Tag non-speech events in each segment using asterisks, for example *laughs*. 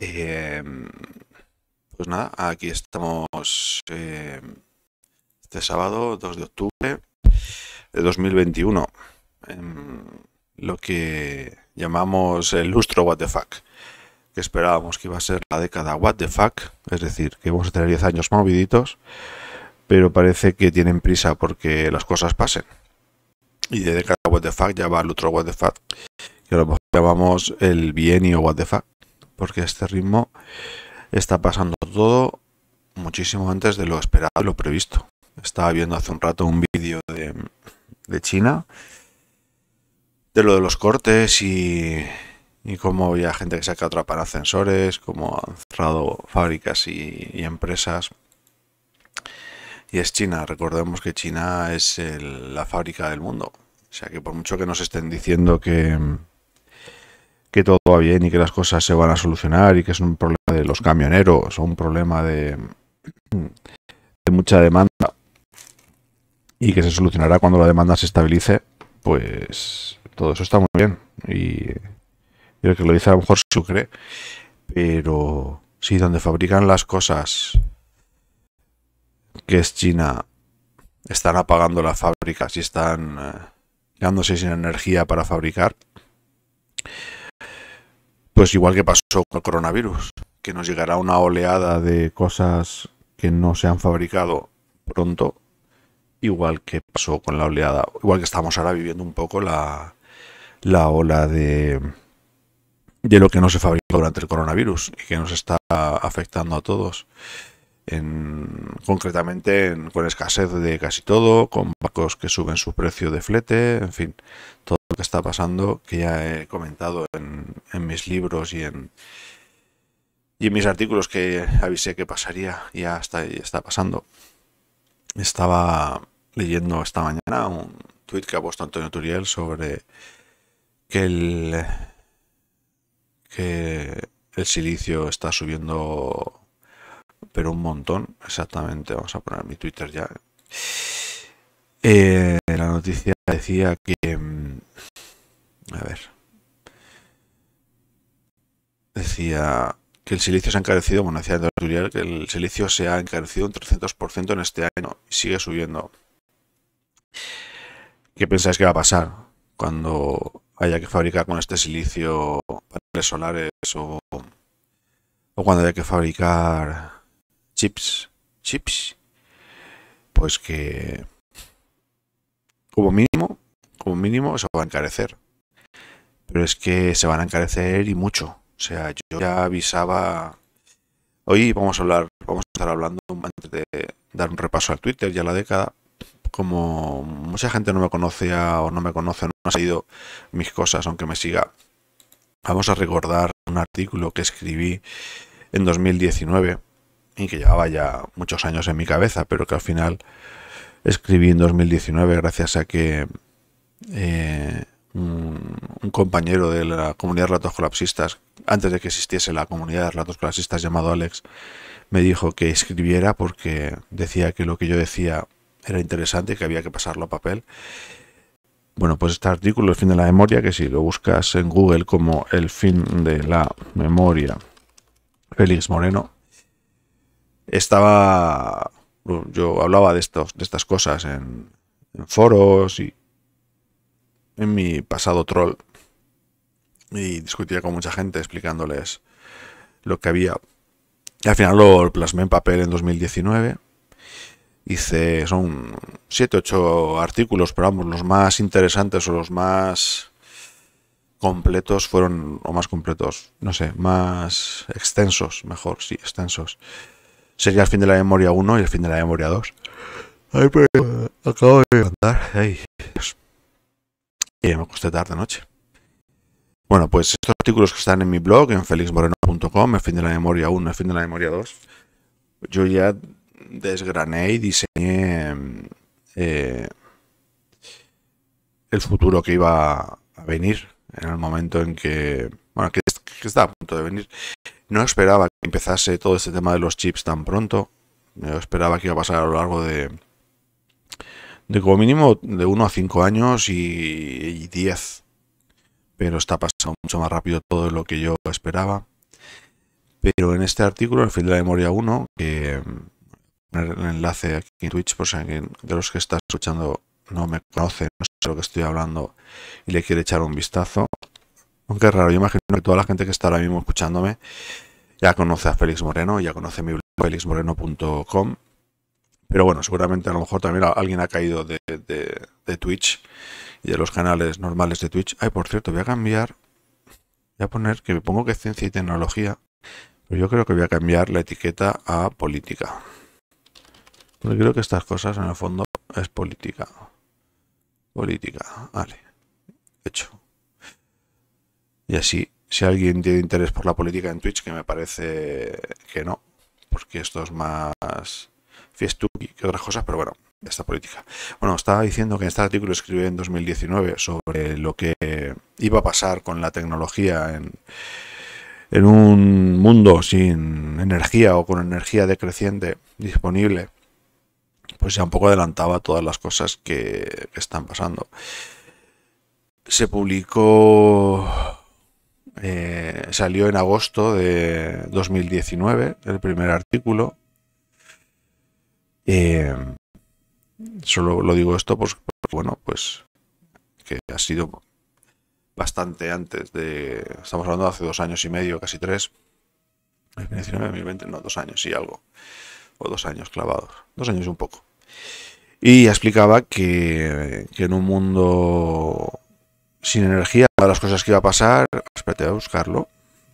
Em, pues nada, aquí estamos em, este sábado 2 de octubre de 2021. lo que llamamos el lustro What the Fuck. Que esperábamos que iba a ser la década What the Fuck. Es decir, que vamos a tener 10 años moviditos. Pero parece que tienen prisa porque las cosas pasen. Y de década What the Fuck ya va el otro What the Fuck. Que lo llamamos el bienio What the Fuck porque a este ritmo está pasando todo muchísimo antes de lo esperado lo previsto. Estaba viendo hace un rato un vídeo de, China, de lo de los cortes y, y cómo había gente que se ha quedado atrapada ascensores, cómo han cerrado fábricas y, empresas. Y es China, recordemos que China es la fábrica del mundo. O sea que por mucho que nos estén diciendo que, que todo va bien y que las cosas se van a solucionar y que es un problema de los camioneros o un problema de, de mucha demanda y que se solucionará cuando la demanda se estabilice, pues todo eso está muy bien. Y, creo que lo dice a lo mejor Sucre, pero sí, donde fabrican las cosas, que es China, están apagando las fábricas y están eh, quedándose sin energía para fabricar. Pues igual que pasó con el coronavirus, que nos llegará una oleada de cosas que no se han fabricado pronto, igual que pasó con la oleada, igual que estamos ahora viviendo un poco la, la ola de, de lo que no se fabricó durante el coronavirus y que nos está afectando a todos. En, concretamente con escasez de casi todo, con barcos que suben su precio de flete, en fin, todo lo que está pasando, que ya he comentado en, mis libros y en, y en mis artículos que avisé que pasaría, ya está, ahí está pasando. Estaba leyendo esta mañana un tweet que ha puesto Antonio Turiel sobre que el, que el silicio está subiendo, pero un montón, exactamente. Vamos a poner mi Twitter ya. Eh, la noticia decía que... Mm, a ver. Decía que el silicio se ha encarecido, bueno, decía el que el silicio se ha encarecido un 300% en este año y sigue subiendo. ¿Qué pensáis que va a pasar cuando haya que fabricar con este silicio paneles solares o, o cuando haya que fabricar chips? ¿Chips? Pues que como mínimo, como mínimo eso va a encarecer. Pero es que se van a encarecer y mucho. O sea, yo ya avisaba. Hoy vamos a hablar, vamos a estar hablando antes de dar un repaso al Twitter ya la década. Como mucha gente no me conoce o no me conoce, no ha seguido mis cosas, aunque me siga. Vamos a recordar un artículo que escribí en 2019 y que llevaba ya muchos años en mi cabeza, pero que al final escribí en 2019 gracias a que eh, mm, un, compañero de la comunidad de relatos colapsistas, antes de que existiese la comunidad de relatos colapsistas llamado Alex, me dijo que escribiera porque decía que lo que yo decía era interesante y que había que pasarlo a papel. Bueno, pues este artículo, El fin de la memoria, que si lo buscas en Google como El fin de la memoria, Félix Moreno, estaba yo hablaba de, estos, de estas cosas en, foros y en mi pasado troll. Y discutía con mucha gente explicándoles lo que había. Y al final lo plasmé en papel en 2019. Hice, son 7, 8 artículos, pero vamos, los más interesantes o los más completos fueron, o más completos, no sé, más extensos, mejor, sí, extensos, sería el fin de la memoria 1 y el fin de la memoria 2. Eh, acabo de cantar. Y me acosté tarde noche. Bueno, pues estos artículos que están en mi blog, en felixmoreno.com, el fin de la memoria 1, el fin de la memoria 2, yo ya desgrané y diseñé eh, el futuro que iba a venir en el momento en que, bueno, que, está a punto de venir, no esperaba que empezase todo este tema de los chips tan pronto. Yo esperaba que iba a pasar a lo largo de, de como mínimo de 1 a 5 años y 10. Pero está pasando mucho más rápido todo de lo que yo esperaba. Pero en este artículo, el fin de la memoria 1, que poner el enlace aquí en Twitch, por si alguien de los que está escuchando no me conoce, no sé de lo que estoy hablando y le quiere echar un vistazo. Aunque oh, raro, yo imagino que toda la gente que está ahora mismo escuchándome ya conoce a Félix Moreno, ya conoce mi blog felixmoreno.com. Pero bueno, seguramente a lo mejor también alguien ha caído de, Twitch y de los canales normales de Twitch. Ay, por cierto, voy a cambiar, voy a poner que me pongo que es ciencia y tecnología, pero yo creo que voy a cambiar la etiqueta a política. Porque creo que estas cosas en el fondo es política. Política, vale. Hecho. Y así, si alguien tiene interés por la política en Twitch, que me parece que no, porque esto es más fiestuki que otras cosas, pero bueno, esta política. Bueno, estaba diciendo que en este artículo escribí en 2019 sobre lo que iba a pasar con la tecnología en, un mundo sin energía o con energía decreciente disponible, pues ya un poco adelantaba todas las cosas que están pasando. Se publicó eh, salió en agosto de 2019 el primer artículo. Eh, solo lo digo esto pues, porque, bueno, pues que ha sido bastante antes de... Estamos hablando de hace dos años y medio, casi tres. 2019, 2020, no, dos años y algo. O dos años clavados. Dos años un poco. Y explicaba que, que en un mundo sin energía, para las cosas que iba a pasar, espérate, voy a buscarlo,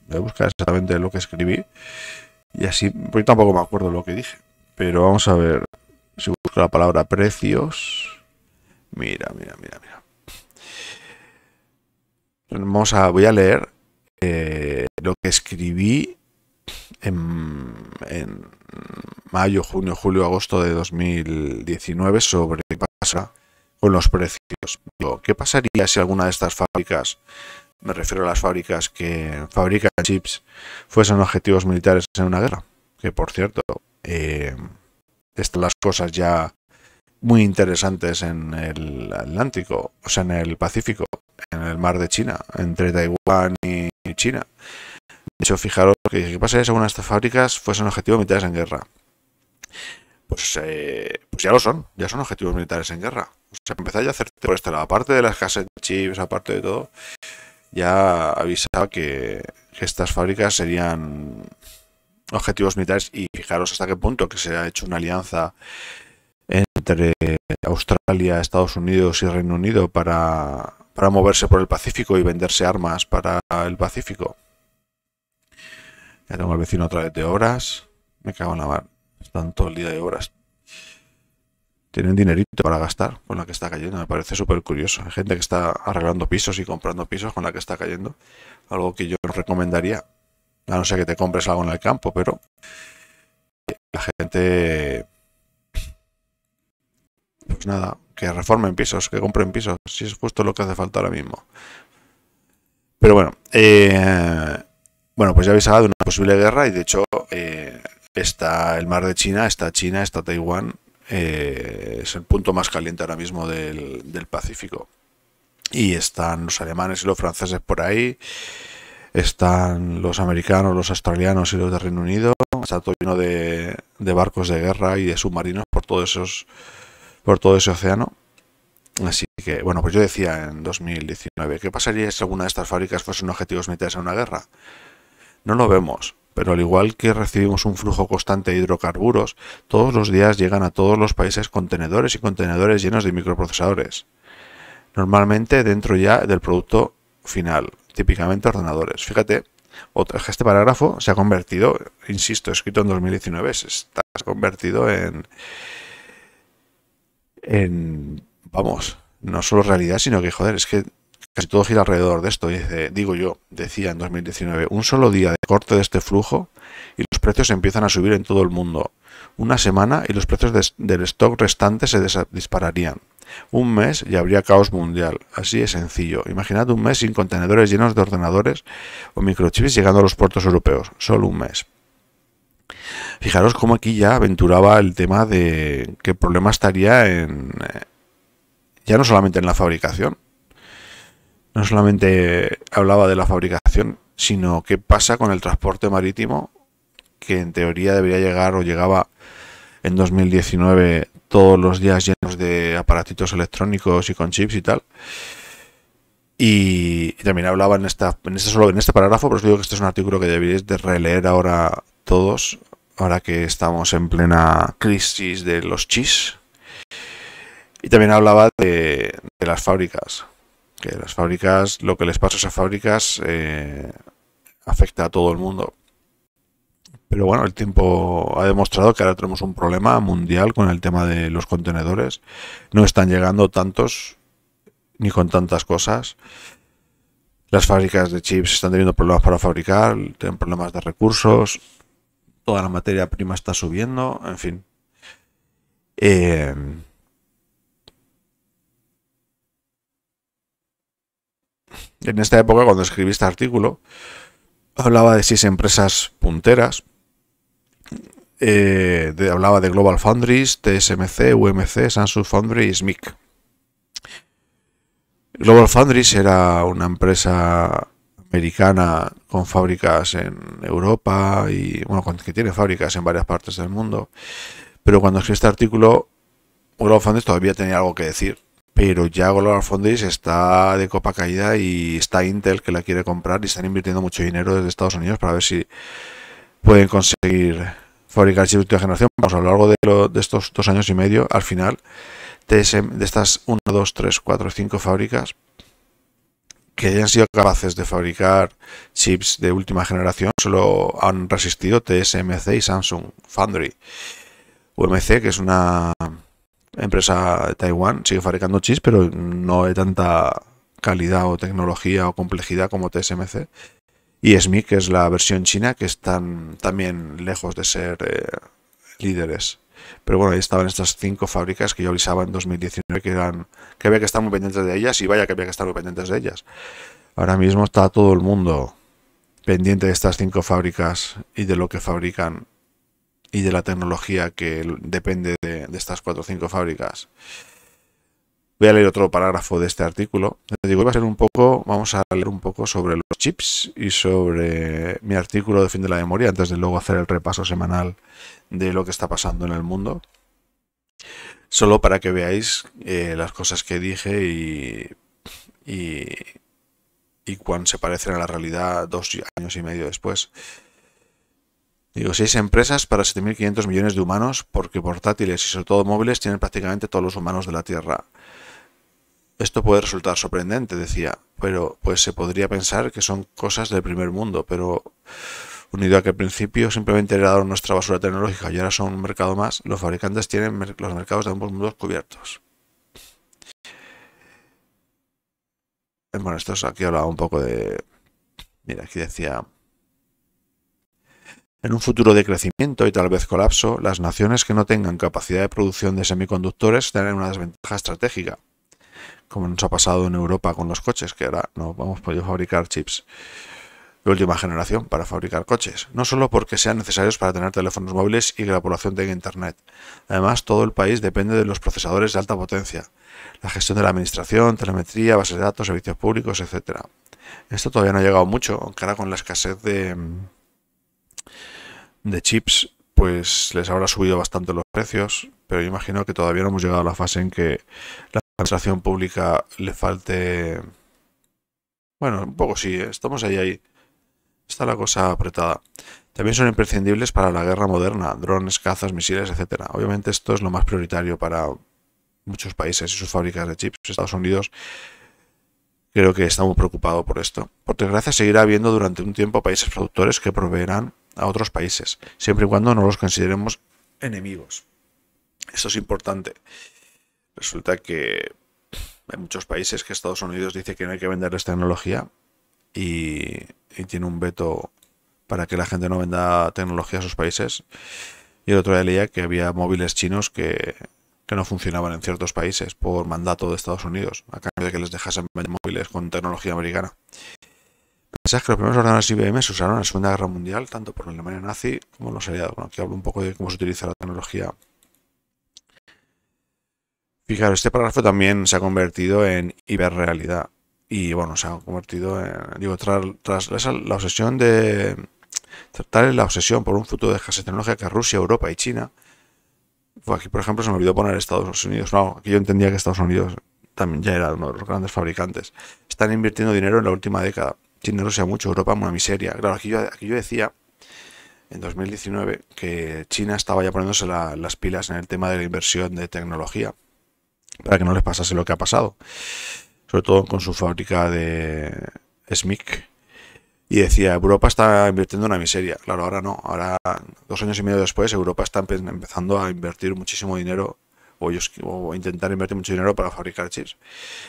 voy a buscar exactamente lo que escribí, y así, porque tampoco me acuerdo lo que dije, pero vamos a ver si busco la palabra precios, mira, mira, mira, mira. Vamos a, voy a leer eh, lo que escribí en, en mayo, junio, julio, agosto de 2019 sobre qué pasa con los precios. Digo, ¿Qué pasaría si alguna de estas fábricas, me refiero a las fábricas que fabrican chips, fuesen objetivos militares en una guerra? Que por cierto, eh, están las cosas ya muy interesantes en el Atlántico, o sea, en el Pacífico, en el mar de China, entre Taiwán y China. De hecho, fijaros que qué pasaría si alguna de estas fábricas fuesen objetivos militares en guerra. Pues, eh, pues, ya lo son, ya son objetivos militares en guerra. O sea, a hacer por este aparte de las casas de chips, aparte de todo, ya avisaba que, estas fábricas serían objetivos militares y fijaros hasta qué punto que se ha hecho una alianza entre Australia, Estados Unidos y Reino Unido para, moverse por el Pacífico y venderse armas para el Pacífico. Ya tengo al vecino otra vez de obras. Me cago en la mano tanto el día de horas Tienen dinerito para gastar con la que está cayendo, me parece súper curioso. Hay gente que está arreglando pisos y comprando pisos con la que está cayendo, algo que yo recomendaría, a no ser que te compres algo en el campo, pero la gente, pues nada, que reformen pisos, que compren pisos, si es justo lo que hace falta ahora mismo. Pero bueno, eh, bueno, pues ya habéis hablado de una posible guerra y de hecho eh, está el mar de China, está China, está Taiwán. Eh, es el punto más caliente ahora mismo del, Pacífico. Y están los alemanes y los franceses por ahí. Están los americanos, los australianos y los de Reino Unido. Está todo lleno de, de barcos de guerra y de submarinos por todos esos por todo ese océano. Así que, bueno, pues yo decía en 2019, ¿qué pasaría si alguna de estas fábricas un objetivo militares en una guerra? No lo vemos, pero al igual que recibimos un flujo constante de hidrocarburos, todos los días llegan a todos los países contenedores y contenedores llenos de microprocesadores. Normalmente dentro ya del producto final, típicamente ordenadores. Fíjate, este parágrafo se ha convertido, insisto, escrito en 2019, se está convertido en, en, vamos, no solo realidad, sino que, joder, es que Casi todo gira alrededor de esto, digo yo, decía en 2019, un solo día de corte de este flujo y los precios empiezan a subir en todo el mundo. Una semana y los precios del stock restante se dispararían. Un mes y habría caos mundial. Así es sencillo. Imaginad un mes sin contenedores llenos de ordenadores o microchips llegando a los puertos europeos. Solo un mes. Fijaros cómo aquí ya aventuraba el tema de qué problemas problema estaría en... Eh, ya no solamente en la fabricación, no solamente hablaba de la fabricación, sino qué pasa con el transporte marítimo, que en teoría debería llegar o llegaba en 2019 todos los días llenos de aparatitos electrónicos y con chips y tal. Y, también hablaba en, esta, en, este solo, este parágrafo, pero os digo que este es un artículo que deberíais de releer ahora todos, ahora que estamos en plena crisis de los chips. Y también hablaba de las fábricas, que las fábricas, lo que les pasa a esas fábricas eh, afecta a todo el mundo. Pero bueno, el tiempo ha demostrado que ahora tenemos un problema mundial con el tema de los contenedores. No están llegando tantos ni con tantas cosas. Las fábricas de chips están teniendo problemas para fabricar, tienen problemas de recursos, toda la materia prima está subiendo, en fin. Eh, en esta época, cuando escribí este artículo, hablaba de seis empresas punteras, eh, hablaba de Global Foundries, TSMC, UMC, Samsung Foundry y SMIC. Global Foundries era una empresa americana con fábricas en Europa y bueno, que tiene fábricas en varias partes del mundo. Pero cuando escribí este artículo, Global Foundries todavía tenía algo que decir pero ya Global Foundries está de copa caída y está Intel que la quiere comprar y están invirtiendo mucho dinero desde Estados Unidos para ver si pueden conseguir fabricar chips de última generación. Vamos, a lo largo de, estos dos años y medio, al final, de estas 1, 2, 3, 4, 5 fábricas que hayan sido capaces de fabricar chips de última generación, solo han resistido TSMC y Samsung Foundry. UMC, que es una empresa de Taiwán, sigue fabricando chips, pero no de tanta calidad o tecnología o complejidad como TSMC. Y SMIC, que es la versión china, que están también lejos de ser eh, líderes. Pero bueno, ahí estaban estas cinco fábricas que yo avisaba en 2019 que, eran, que había que estar muy pendientes de ellas y vaya que había que estar muy pendientes de ellas. Ahora mismo está todo el mundo pendiente de estas cinco fábricas y de lo que fabrican y de la tecnología que depende de, estas cuatro o cinco fábricas. Voy a leer otro parágrafo de este artículo. digo, va a ser un poco, vamos a leer un poco sobre los chips y sobre mi artículo de fin de la memoria, antes de luego hacer el repaso semanal de lo que está pasando en el mundo. Solo para que veáis eh, las cosas que dije y, y, y cuán se parecen a la realidad dos años y medio después. Digo, seis empresas para 7.500 millones de humanos, porque portátiles y sobre todo móviles tienen prácticamente todos los humanos de la Tierra. Esto puede resultar sorprendente, decía, pero pues se podría pensar que son cosas del primer mundo, pero unido a que al principio simplemente era nuestra basura tecnológica y ahora son un mercado más, los fabricantes tienen los mercados de ambos mundos cubiertos. Bueno, esto es, aquí hablaba un poco de... Mira, aquí decía en un futuro de crecimiento y tal vez colapso, las naciones que no tengan capacidad de producción de semiconductores tendrán una desventaja estratégica, como nos ha pasado en Europa con los coches, que ahora no hemos podido fabricar chips de última generación para fabricar coches, no solo porque sean necesarios para tener teléfonos móviles y que la población tenga internet. Además, todo el país depende de los procesadores de alta potencia, la gestión de la administración, telemetría, bases de datos, servicios públicos, etc. Esto todavía no ha llegado mucho, aunque ahora con la escasez de de chips, pues les habrá subido bastante los precios, pero imagino que todavía no hemos llegado a la fase en que la administración pública le falte... Bueno, un poco sí, estamos ahí, ahí. Está la cosa apretada. También son imprescindibles para la guerra moderna, drones, cazas, misiles, etc. Obviamente esto es lo más prioritario para muchos países y sus fábricas de chips. Estados Unidos creo que está muy preocupado por esto. Por desgracia seguirá habiendo durante un tiempo países productores que proveerán a otros países, siempre y cuando no los consideremos enemigos. Eso es importante. Resulta que hay muchos países que Estados Unidos dice que no hay que venderles tecnología y, tiene un veto para que la gente no venda tecnología a sus países. Y el otro día leía que había móviles chinos que, que no funcionaban en ciertos países por mandato de Estados Unidos, a cambio de que les dejasen vender móviles con tecnología americana que los primeros ordenadores IBM se usaron en la Segunda Guerra Mundial, tanto por la Alemania nazi como los aliados. Bueno, aquí hablo un poco de cómo se utiliza la tecnología. Fijaros, este párrafo también se ha convertido en hiperrealidad. Y bueno, se ha convertido en. Digo, tras, la obsesión de. Tratar la obsesión por un futuro de escasez tecnológica que Rusia, Europa y China. Pues aquí, por ejemplo, se me olvidó poner Estados Unidos. No, aquí yo entendía que Estados Unidos también ya era uno de los grandes fabricantes. Están invirtiendo dinero en la última década no sea mucho, Europa una miseria. Claro, aquí yo, decía en 2019 que China estaba ya poniéndose las pilas en el tema de la inversión de tecnología para que no les pasase lo que ha pasado. Sobre todo con su fábrica de SMIC. Y decía, Europa está invirtiendo una miseria. Claro, ahora no. Ahora, dos años y medio después, Europa está empezando a invertir muchísimo dinero o, intentar invertir mucho dinero para fabricar chips.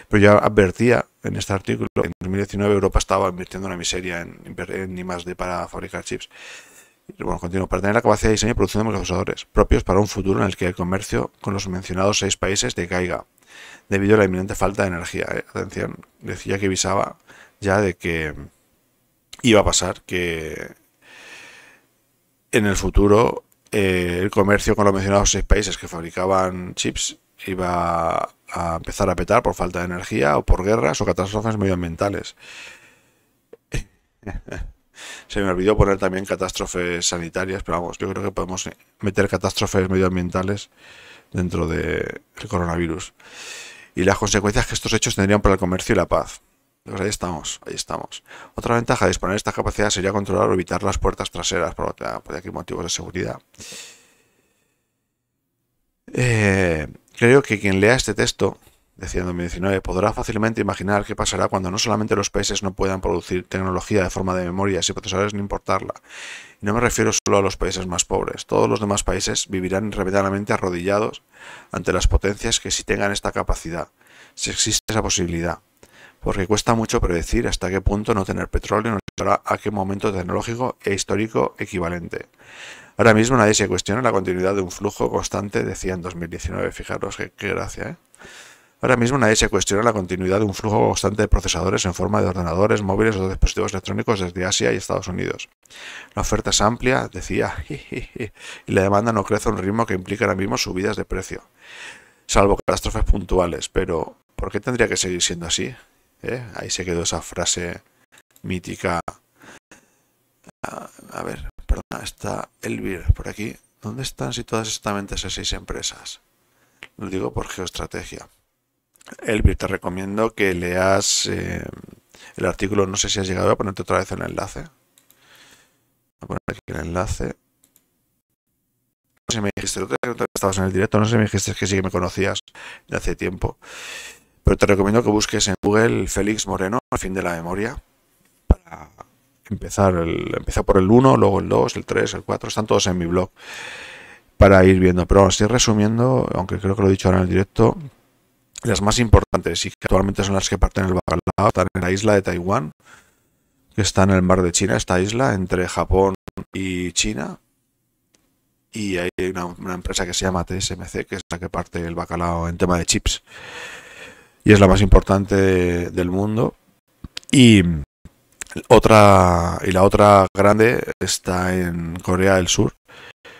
Pero ya advertía en este artículo que en 2019 Europa estaba invirtiendo una miseria en, en para fabricar chips. Bueno, continuo. Para tener la capacidad de diseño y producción de procesadores propios para un futuro en el que el comercio con los mencionados seis países decaiga debido a la inminente falta de energía. ¿eh? Atención, decía que visaba ya de que iba a pasar que en el futuro eh, el comercio con los mencionados seis países que fabricaban chips iba a empezar a petar por falta de energía o por guerras o catástrofes medioambientales. *laughs* Se me olvidó poner también catástrofes sanitarias, pero vamos, yo creo que podemos meter catástrofes medioambientales dentro del coronavirus. Y las consecuencias que estos hechos tendrían para el comercio y la paz. Pues ahí estamos, ahí estamos. Otra ventaja de disponer de esta capacidad sería controlar o evitar las puertas traseras, por, por aquí motivos de seguridad. Eh, creo que quien lea este texto, decía en 2019, podrá fácilmente imaginar qué pasará cuando no solamente los países no puedan producir tecnología de forma de memoria, y procesadores ni importarla. Y no me refiero solo a los países más pobres, todos los demás países vivirán repetidamente arrodillados ante las potencias que sí tengan esta capacidad, si existe esa posibilidad porque cuesta mucho predecir hasta qué punto no tener petróleo nos llevará a qué momento tecnológico e histórico equivalente. Ahora mismo nadie se cuestiona la continuidad de un flujo constante, decía en 2019, fijaros qué, gracia, ¿eh? Ahora mismo nadie se cuestiona la continuidad de un flujo constante de procesadores en forma de ordenadores, móviles o dispositivos electrónicos desde Asia y Estados Unidos. La oferta es amplia, decía, *laughs* y la demanda no crece a un ritmo que implica ahora mismo subidas de precio, salvo catástrofes puntuales, pero ¿por qué tendría que seguir siendo así? ¿eh? Ahí se quedó esa frase mítica. Ah, a, ver, perdona, está Elvir por aquí. ¿Dónde están situadas exactamente esas seis empresas? Lo digo por geoestrategia. Elvir, te recomiendo que leas eh, el artículo. No sé si has llegado a ponerte otra vez el enlace. a poner aquí el enlace. No si me dijiste, estabas en el directo, no sé si me dijiste que sí que me conocías de hace tiempo. Pero te recomiendo que busques en Google Félix Moreno, al fin de la memoria, para empezar, el, empezar por el 1, luego el 2, el 3, el 4, están todos en mi blog para ir viendo. Pero estoy resumiendo, aunque creo que lo he dicho ahora en el directo, las más importantes y que actualmente son las que parten el bacalao, están en la isla de Taiwán, que está en el mar de China, esta isla, entre Japón y China. Y hay una, una empresa que se llama TSMC, que es la que parte el bacalao en tema de chips y es la más importante del mundo. Y otra y la otra grande está en Corea del Sur,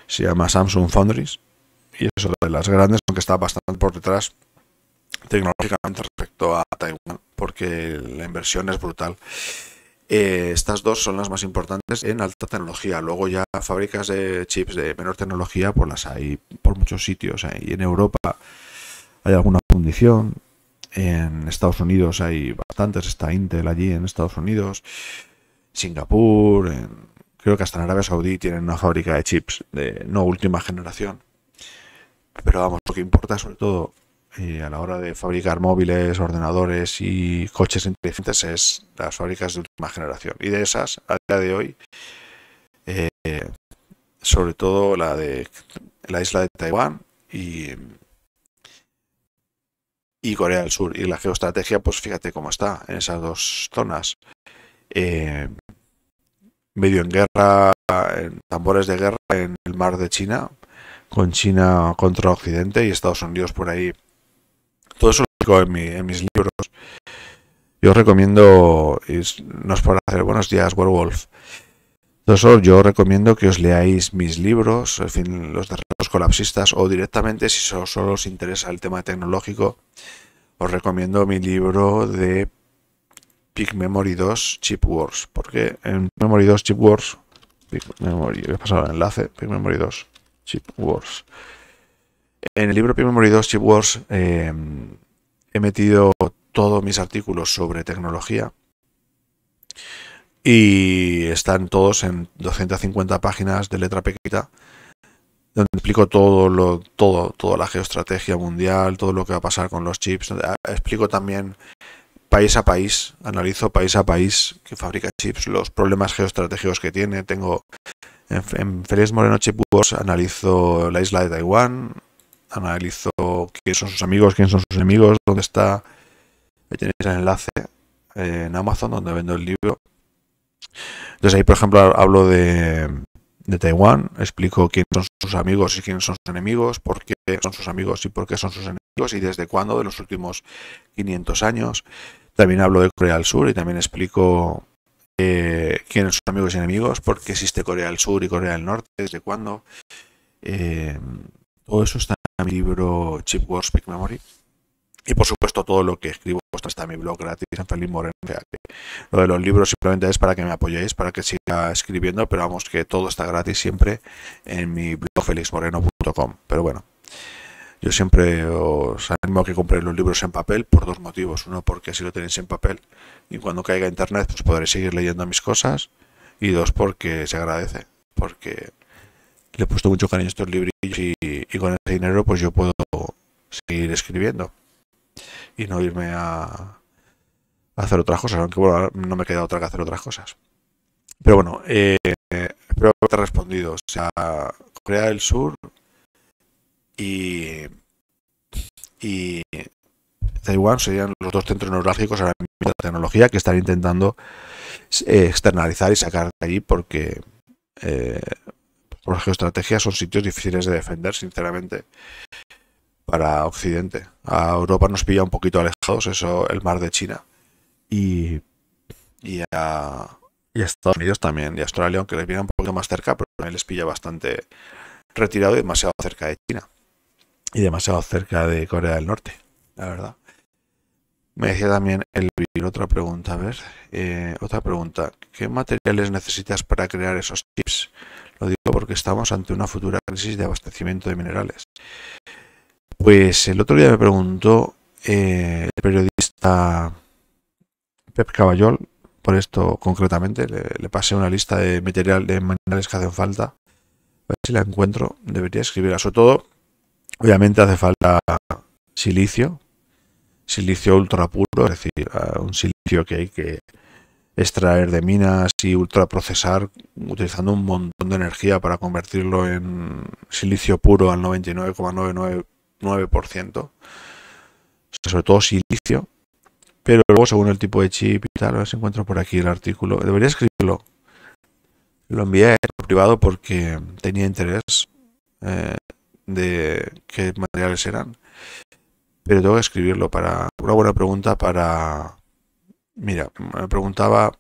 se llama Samsung Foundries y es otra de las grandes, aunque está bastante por detrás tecnológicamente respecto a Taiwán, porque la inversión es brutal. Eh, estas dos son las más importantes en alta tecnología. Luego ya fábricas de chips de menor tecnología, pues las hay por muchos sitios. Y en Europa, hay alguna fundición, en Estados Unidos hay bastantes, está Intel allí en Estados Unidos, Singapur, creo que hasta en Arabia Saudí tienen una fábrica de chips de no última generación. Pero vamos, lo que importa sobre todo eh, a la hora de fabricar móviles, ordenadores y coches inteligentes es las fábricas de última generación. Y de esas, a día de hoy, eh, sobre todo la de la isla de Taiwán y y Corea del Sur. Y la geoestrategia, pues fíjate cómo está en esas dos zonas. Eh, medio en guerra, en tambores de guerra en el mar de China, con China contra Occidente y Estados Unidos por ahí. Todo eso lo en, mis libros. Yo recomiendo, y nos es hacer buenos días, Werewolf. Entonces, yo recomiendo que os leáis mis libros, en fin, los de los colapsistas, o directamente, si solo, os interesa el tema tecnológico, os recomiendo mi libro de Peak Memory 2 Chip Wars, porque en Memory 2 Chip Wars, Memory, el enlace, Memory 2 Chip Wars. En el libro Peak Memory 2 Chip Wars eh, he metido todos mis artículos sobre tecnología y están todos en 250 páginas de letra pequeñita donde explico todo lo todo toda la geoestrategia mundial todo lo que va a pasar con los chips explico también país a país analizo país a país que fabrica chips los problemas geoestratégicos que tiene tengo en, Félix Moreno Chip analizo la isla de Taiwán analizo quiénes son sus amigos quiénes son sus enemigos dónde está ahí tenéis el enlace en Amazon donde vendo el libro entonces ahí, por ejemplo, hablo de, Taiwán, explico quiénes son sus amigos y quiénes son sus enemigos, por qué son sus amigos y por qué son sus enemigos y desde cuándo de los últimos 500 años. También hablo de Corea del Sur y también explico eh, quiénes son amigos y enemigos, por qué existe Corea del Sur y Corea del Norte, desde cuándo. Eh, todo eso está en mi libro Chip Wars Memory, y por supuesto todo lo que escribo está en mi blog gratis en Feliz Moreno. O lo de los libros simplemente es para que me apoyéis, para que siga escribiendo, pero vamos que todo está gratis siempre en mi blog felixmoreno.com. Pero bueno, yo siempre os animo a que compréis los libros en papel por dos motivos. Uno, porque si lo tenéis en papel y cuando caiga internet pues podré seguir leyendo mis cosas. Y dos, porque se agradece, porque le he puesto mucho cariño a estos librillos y, y con ese dinero pues yo puedo seguir escribiendo y no irme a, hacer otras cosas, aunque no me queda otra que hacer otras cosas. Pero bueno, eh, espero respondido. O sea, Corea del Sur y, y Taiwán serían los dos centros neurálgicos ahora de la tecnología que están intentando eh, externalizar y sacar de allí porque eh, por geoestrategia son sitios difíciles de defender, sinceramente para Occidente. A Europa nos pilla un poquito alejados, eso, el mar de China. Y, a, Estados Unidos también, y a Australia, aunque les viene un poquito más cerca, pero también les pilla bastante retirado y demasiado cerca de China. Y demasiado cerca de Corea del Norte, la verdad. Me decía también el otra pregunta, a ver, eh, otra pregunta. ¿Qué materiales necesitas para crear esos chips? Lo digo porque estamos ante una futura crisis de abastecimiento de minerales. Pues el otro día me preguntó eh, el periodista Pep Caballol, por esto concretamente, le, pasé una lista de material de que hacen falta. A ver si la encuentro, debería escribirla. Sobre todo, obviamente hace falta silicio, silicio ultra puro, es decir, un silicio que hay que extraer de minas y ultraprocesar utilizando un montón de energía para convertirlo en silicio puro al 99,99% 9%, sobre todo silicio, pero luego según el tipo de chip y tal, vez encuentro por aquí el artículo. Debería escribirlo. Lo envié por privado porque tenía interés eh, de qué materiales eran. Pero tengo que escribirlo para una buena pregunta para... Mira, me preguntaba...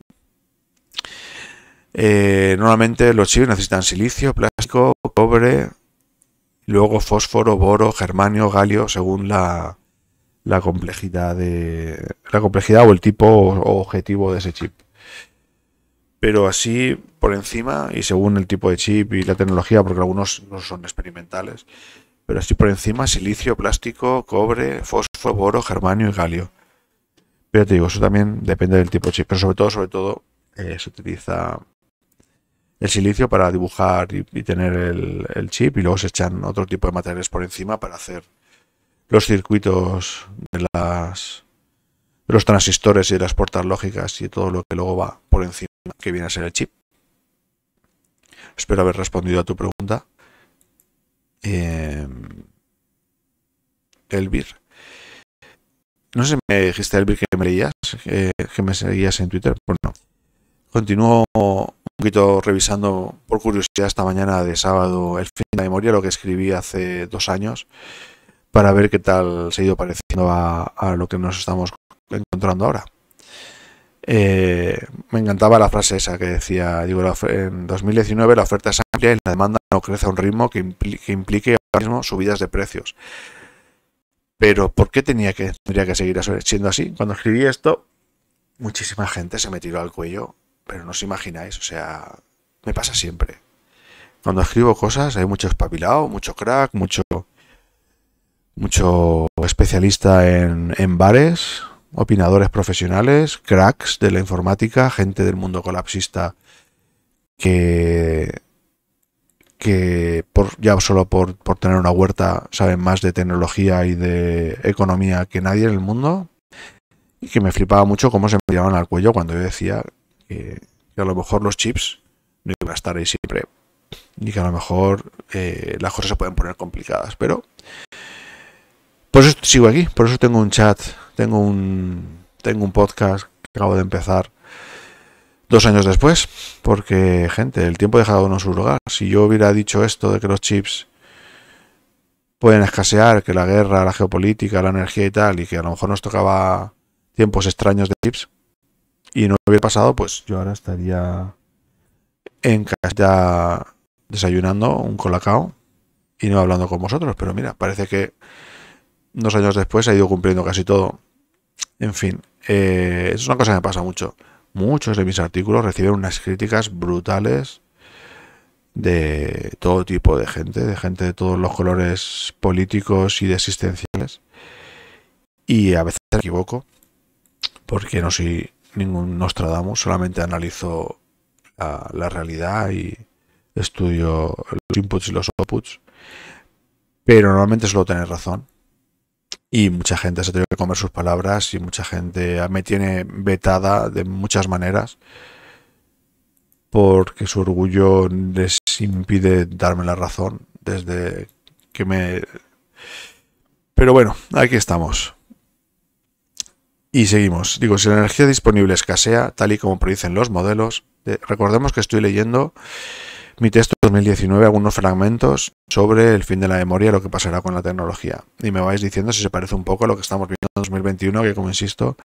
Eh, normalmente los chips necesitan silicio, plástico, cobre, luego fósforo, boro, germanio, galio, según la, complejidad de la complejidad o el tipo o objetivo de ese chip. Pero así por encima y según el tipo de chip y la tecnología, porque algunos no son experimentales, pero así por encima silicio, plástico, cobre, fósforo, boro, germanio y galio. Pero te digo, eso también depende del tipo de chip, pero sobre todo, sobre todo eh, se utiliza el silicio para dibujar y, tener el, chip y luego se echan otro tipo de materiales por encima para hacer los circuitos de las los transistores y de las puertas lógicas y todo lo que luego va por encima que viene a ser el chip. Espero haber respondido a tu pregunta. Em, Elvir. No sé si me dijiste, Elvir, que me eh, que, me seguías en Twitter. Pues no continúo un poquito revisando por curiosidad esta mañana de sábado el fin de la memoria, lo que escribí hace dos años, para ver qué tal se ha ido pareciendo a, lo que nos estamos encontrando ahora. Eh, me encantaba la frase esa que decía, digo, en 2019 la oferta es amplia y la demanda no crece a un ritmo que, implique ahora mismo subidas de precios. Pero ¿por qué tenía que, tendría que seguir siendo así? Cuando escribí esto, muchísima gente se me tiró al cuello pero no os imagináis, o sea, me pasa siempre. Cuando escribo cosas hay mucho espabilado, mucho crack, mucho mucho especialista en, bares, opinadores profesionales, cracks de la informática, gente del mundo colapsista que, que por, ya solo por, tener una huerta saben más de tecnología y de economía que nadie en el mundo. Y que me flipaba mucho cómo se me tiraban al cuello cuando yo decía que, a lo mejor los chips no iban a estar ahí siempre y que a lo mejor eh, las cosas se pueden poner complicadas, pero por eso sigo aquí, por eso tengo un chat, tengo un, tengo un podcast que acabo de empezar dos años después, porque gente, el tiempo ha dejado uno su lugar. Si yo hubiera dicho esto de que los chips pueden escasear, que la guerra, la geopolítica, la energía y tal, y que a lo mejor nos tocaba tiempos extraños de chips, y no hubiera pasado, pues yo ahora estaría en casa desayunando un colacao y no hablando con vosotros. Pero mira, parece que dos años después ha ido cumpliendo casi todo. En fin, eh, es una cosa que me pasa mucho. Muchos de mis artículos reciben unas críticas brutales de todo tipo de gente, de gente de todos los colores políticos y de existenciales. Y a veces me equivoco, porque no soy ningún Nostradamus, solamente analizo la, realidad y estudio los inputs y los outputs, pero normalmente suelo tener razón. Y mucha gente se tiene que comer sus palabras y mucha gente me tiene vetada de muchas maneras porque su orgullo les impide darme la razón desde que me... Pero bueno, aquí estamos. Y seguimos. Digo, si la energía disponible escasea, tal y como predicen los modelos, recordemos que estoy leyendo mi texto 2019, algunos fragmentos sobre el fin de la memoria, lo que pasará con la tecnología. Y me vais diciendo si se parece un poco a lo que estamos viendo en 2021, que como insisto,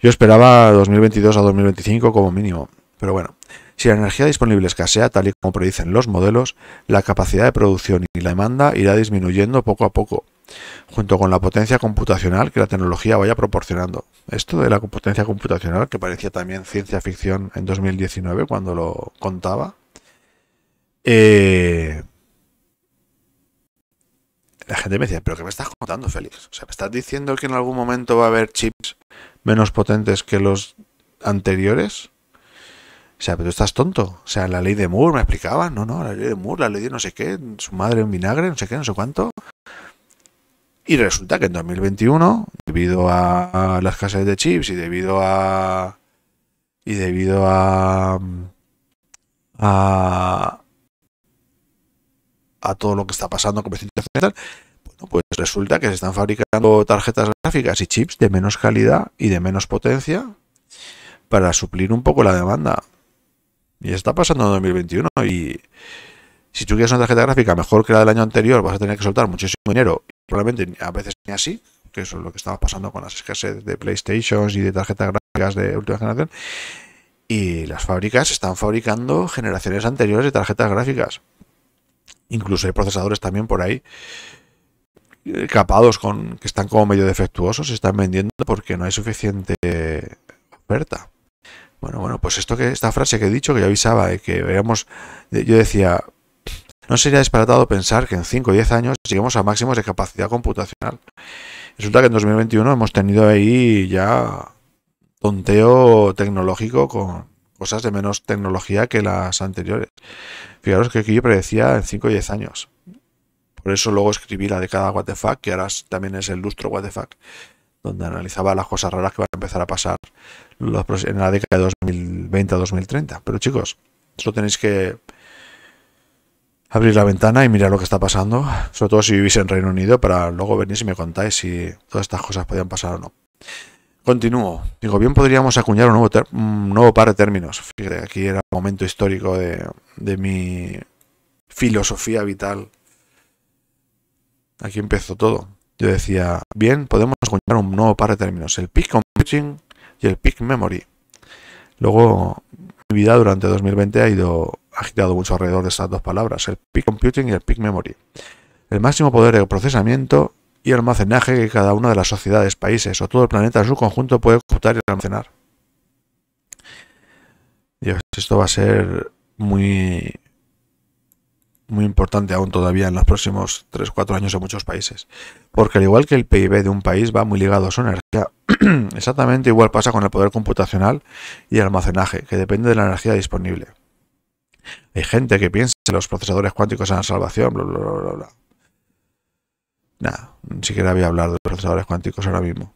yo esperaba 2022 a 2025 como mínimo. Pero bueno, si la energía disponible escasea, tal y como predicen los modelos, la capacidad de producción y la demanda irá disminuyendo poco a poco junto con la potencia computacional que la tecnología vaya proporcionando. Esto de la potencia computacional, que parecía también ciencia ficción en 2019 cuando lo contaba, eh, la gente me decía, pero ¿qué me estás contando, Félix? O sea, ¿me estás diciendo que en algún momento va a haber chips menos potentes que los anteriores? O sea, pero estás tonto. O sea, la ley de Moore me explicaba, no, no, la ley de Moore, la ley de no sé qué, su madre en vinagre, no sé qué, no sé cuánto. Y resulta que en 2021, debido a, las casas de chips y debido a. y debido a, a. todo lo que está pasando con tal, bueno, pues resulta que se están fabricando tarjetas gráficas y chips de menos calidad y de menos potencia para suplir un poco la demanda. Y está pasando en 2021 y si tú quieres una tarjeta gráfica mejor que la del año anterior, vas a tener que soltar muchísimo dinero probablemente a veces ni así, que eso es lo que estaba pasando con las escasez de PlayStation y de tarjetas gráficas de última generación. Y las fábricas están fabricando generaciones anteriores de tarjetas gráficas. Incluso hay procesadores también por ahí eh, capados con que están como medio defectuosos, se están vendiendo porque no hay suficiente oferta. Bueno, bueno, pues esto que esta frase que he dicho, que yo avisaba que veamos, yo decía, no sería disparatado pensar que en 5 o 10 años lleguemos a máximos de capacidad computacional. Resulta que en 2021 hemos tenido ahí ya tonteo tecnológico con cosas de menos tecnología que las anteriores. Fijaros que aquí yo predecía en 5 o 10 años. Por eso luego escribí la década WTF, que ahora también es el lustro WTF, donde analizaba las cosas raras que van a empezar a pasar en la década de 2020 a 2030. Pero chicos, eso tenéis que abrir la ventana y mirar lo que está pasando, sobre todo si vivís en Reino Unido, para luego venir y me contáis si todas estas cosas podían pasar o no. Continúo. Digo, bien podríamos acuñar un nuevo, par de términos. Fíjate, aquí era el momento histórico de, mi filosofía vital. Aquí empezó todo. Yo decía, bien, podemos acuñar un nuevo par de términos, el peak computing y el peak memory. Luego durante 2020 ha ido agitado mucho alrededor de estas dos palabras, el peak computing y el peak memory. El máximo poder de procesamiento y almacenaje que cada una de las sociedades, países o todo el planeta en su conjunto puede computar y almacenar. esto va a ser muy muy importante aún todavía en los próximos 3-4 años en muchos países. Porque al igual que el PIB de un país va muy ligado a su energía, *clears throat* exactamente igual pasa con el poder computacional y el almacenaje, que depende de la energía disponible. Hay gente que piensa que los procesadores cuánticos son la salvación, bla, bla, bla, Nada, ni siquiera había a hablar de los procesadores cuánticos ahora mismo.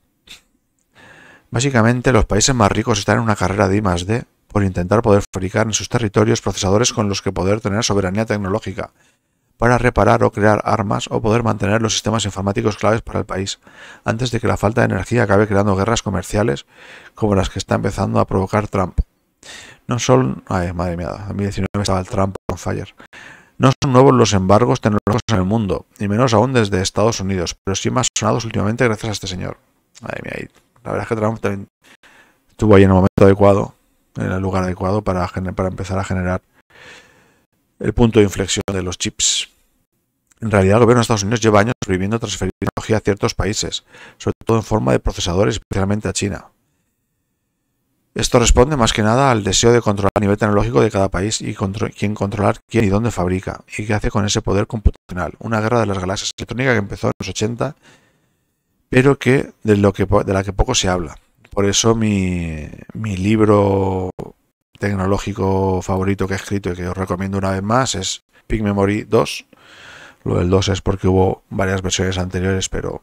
Básicamente, los países más ricos están en una carrera de I más D por intentar poder fabricar en sus territorios procesadores con los que poder tener soberanía tecnológica, para reparar o crear armas o poder mantener los sistemas informáticos claves para el país, antes de que la falta de energía acabe creando guerras comerciales como las que está empezando a provocar Trump. No son... Ay, madre mía, 2019 estaba el Trump on fire. No son nuevos los embargos tecnológicos en el mundo, y menos aún desde Estados Unidos, pero sí más sonados últimamente gracias a este señor. Madre mía, la verdad es que Trump también estuvo ahí en el momento adecuado en el lugar adecuado para, para empezar a generar el punto de inflexión de los chips. En realidad, el gobierno de Estados Unidos lleva años prohibiendo transferir tecnología a ciertos países, sobre todo en forma de procesadores, especialmente a China. Esto responde más que nada al deseo de controlar a nivel tecnológico de cada país y quién controlar quién y dónde fabrica, y qué hace con ese poder computacional. Una guerra de las galaxias electrónica que empezó en los 80, pero que de, lo que, de la que poco se habla. Por eso mi, libro tecnológico favorito que he escrito y que os recomiendo una vez más es Pink Memory 2. Lo del 2 es porque hubo varias versiones anteriores, pero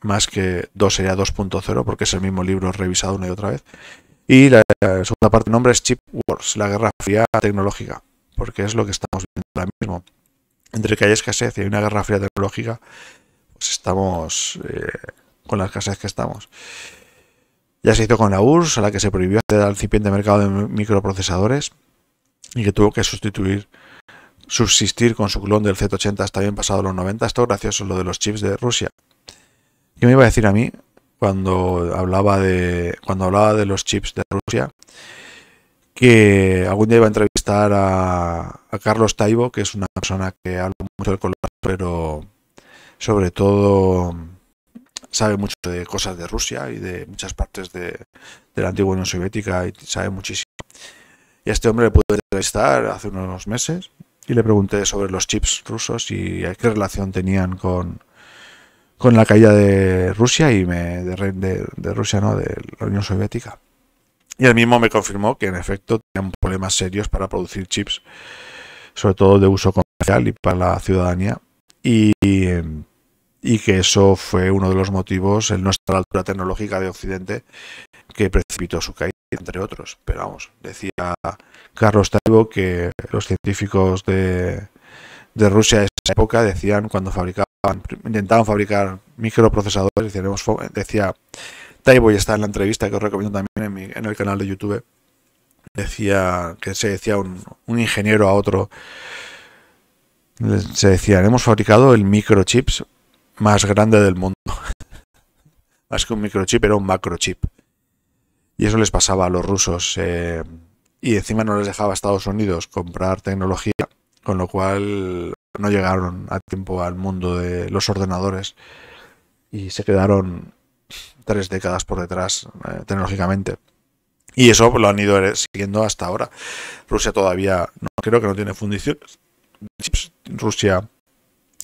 más que 2 sería 2.0 porque es el mismo libro revisado una y otra vez. Y la segunda parte de nombre es Chip Wars, la guerra fría tecnológica, porque es lo que estamos viendo ahora mismo. Entre que hay escasez y hay una guerra fría tecnológica, pues estamos eh, con la escasez que estamos. Ya se hizo con la URSS, a la que se prohibió hacer al de mercado de microprocesadores y que tuvo que sustituir, subsistir con su clon del Z80 hasta bien pasado los 90. Esto es gracioso, lo de los chips de Rusia. ¿Qué me iba a decir a mí cuando hablaba de, cuando hablaba de los chips de Rusia? que algún día iba a entrevistar a, a, Carlos Taibo, que es una persona que habla mucho del color, pero sobre todo sabe mucho de cosas de Rusia y de muchas partes de, la antigua Unión Soviética y sabe muchísimo. Y a este hombre le pude entrevistar hace unos meses y le pregunté sobre los chips rusos y qué relación tenían con, con la caída de Rusia y me, de, de, Rusia, no, de la Unión Soviética. Y él mismo me confirmó que en efecto tenían problemas serios para producir chips, sobre todo de uso comercial y para la ciudadanía. Y, y que eso fue uno de los motivos, el nuestra altura tecnológica de Occidente, que precipitó su caída, entre otros. Pero vamos, decía Carlos Taibo que los científicos de, de Rusia de esa época decían cuando fabricaban, intentaban fabricar microprocesadores, decía Taibo y está en la entrevista que os recomiendo también en, el canal de YouTube, decía que se decía un, un ingeniero a otro, se decían, hemos fabricado el microchips más grande del mundo. *laughs* más que un microchip, era un macrochip. Y eso les pasaba a los rusos. Eh, y encima no les dejaba a Estados Unidos comprar tecnología, con lo cual no llegaron a tiempo al mundo de los ordenadores y se quedaron tres décadas por detrás eh, tecnológicamente. Y eso lo han ido siguiendo hasta ahora. Rusia todavía no creo que no tiene fundición. Rusia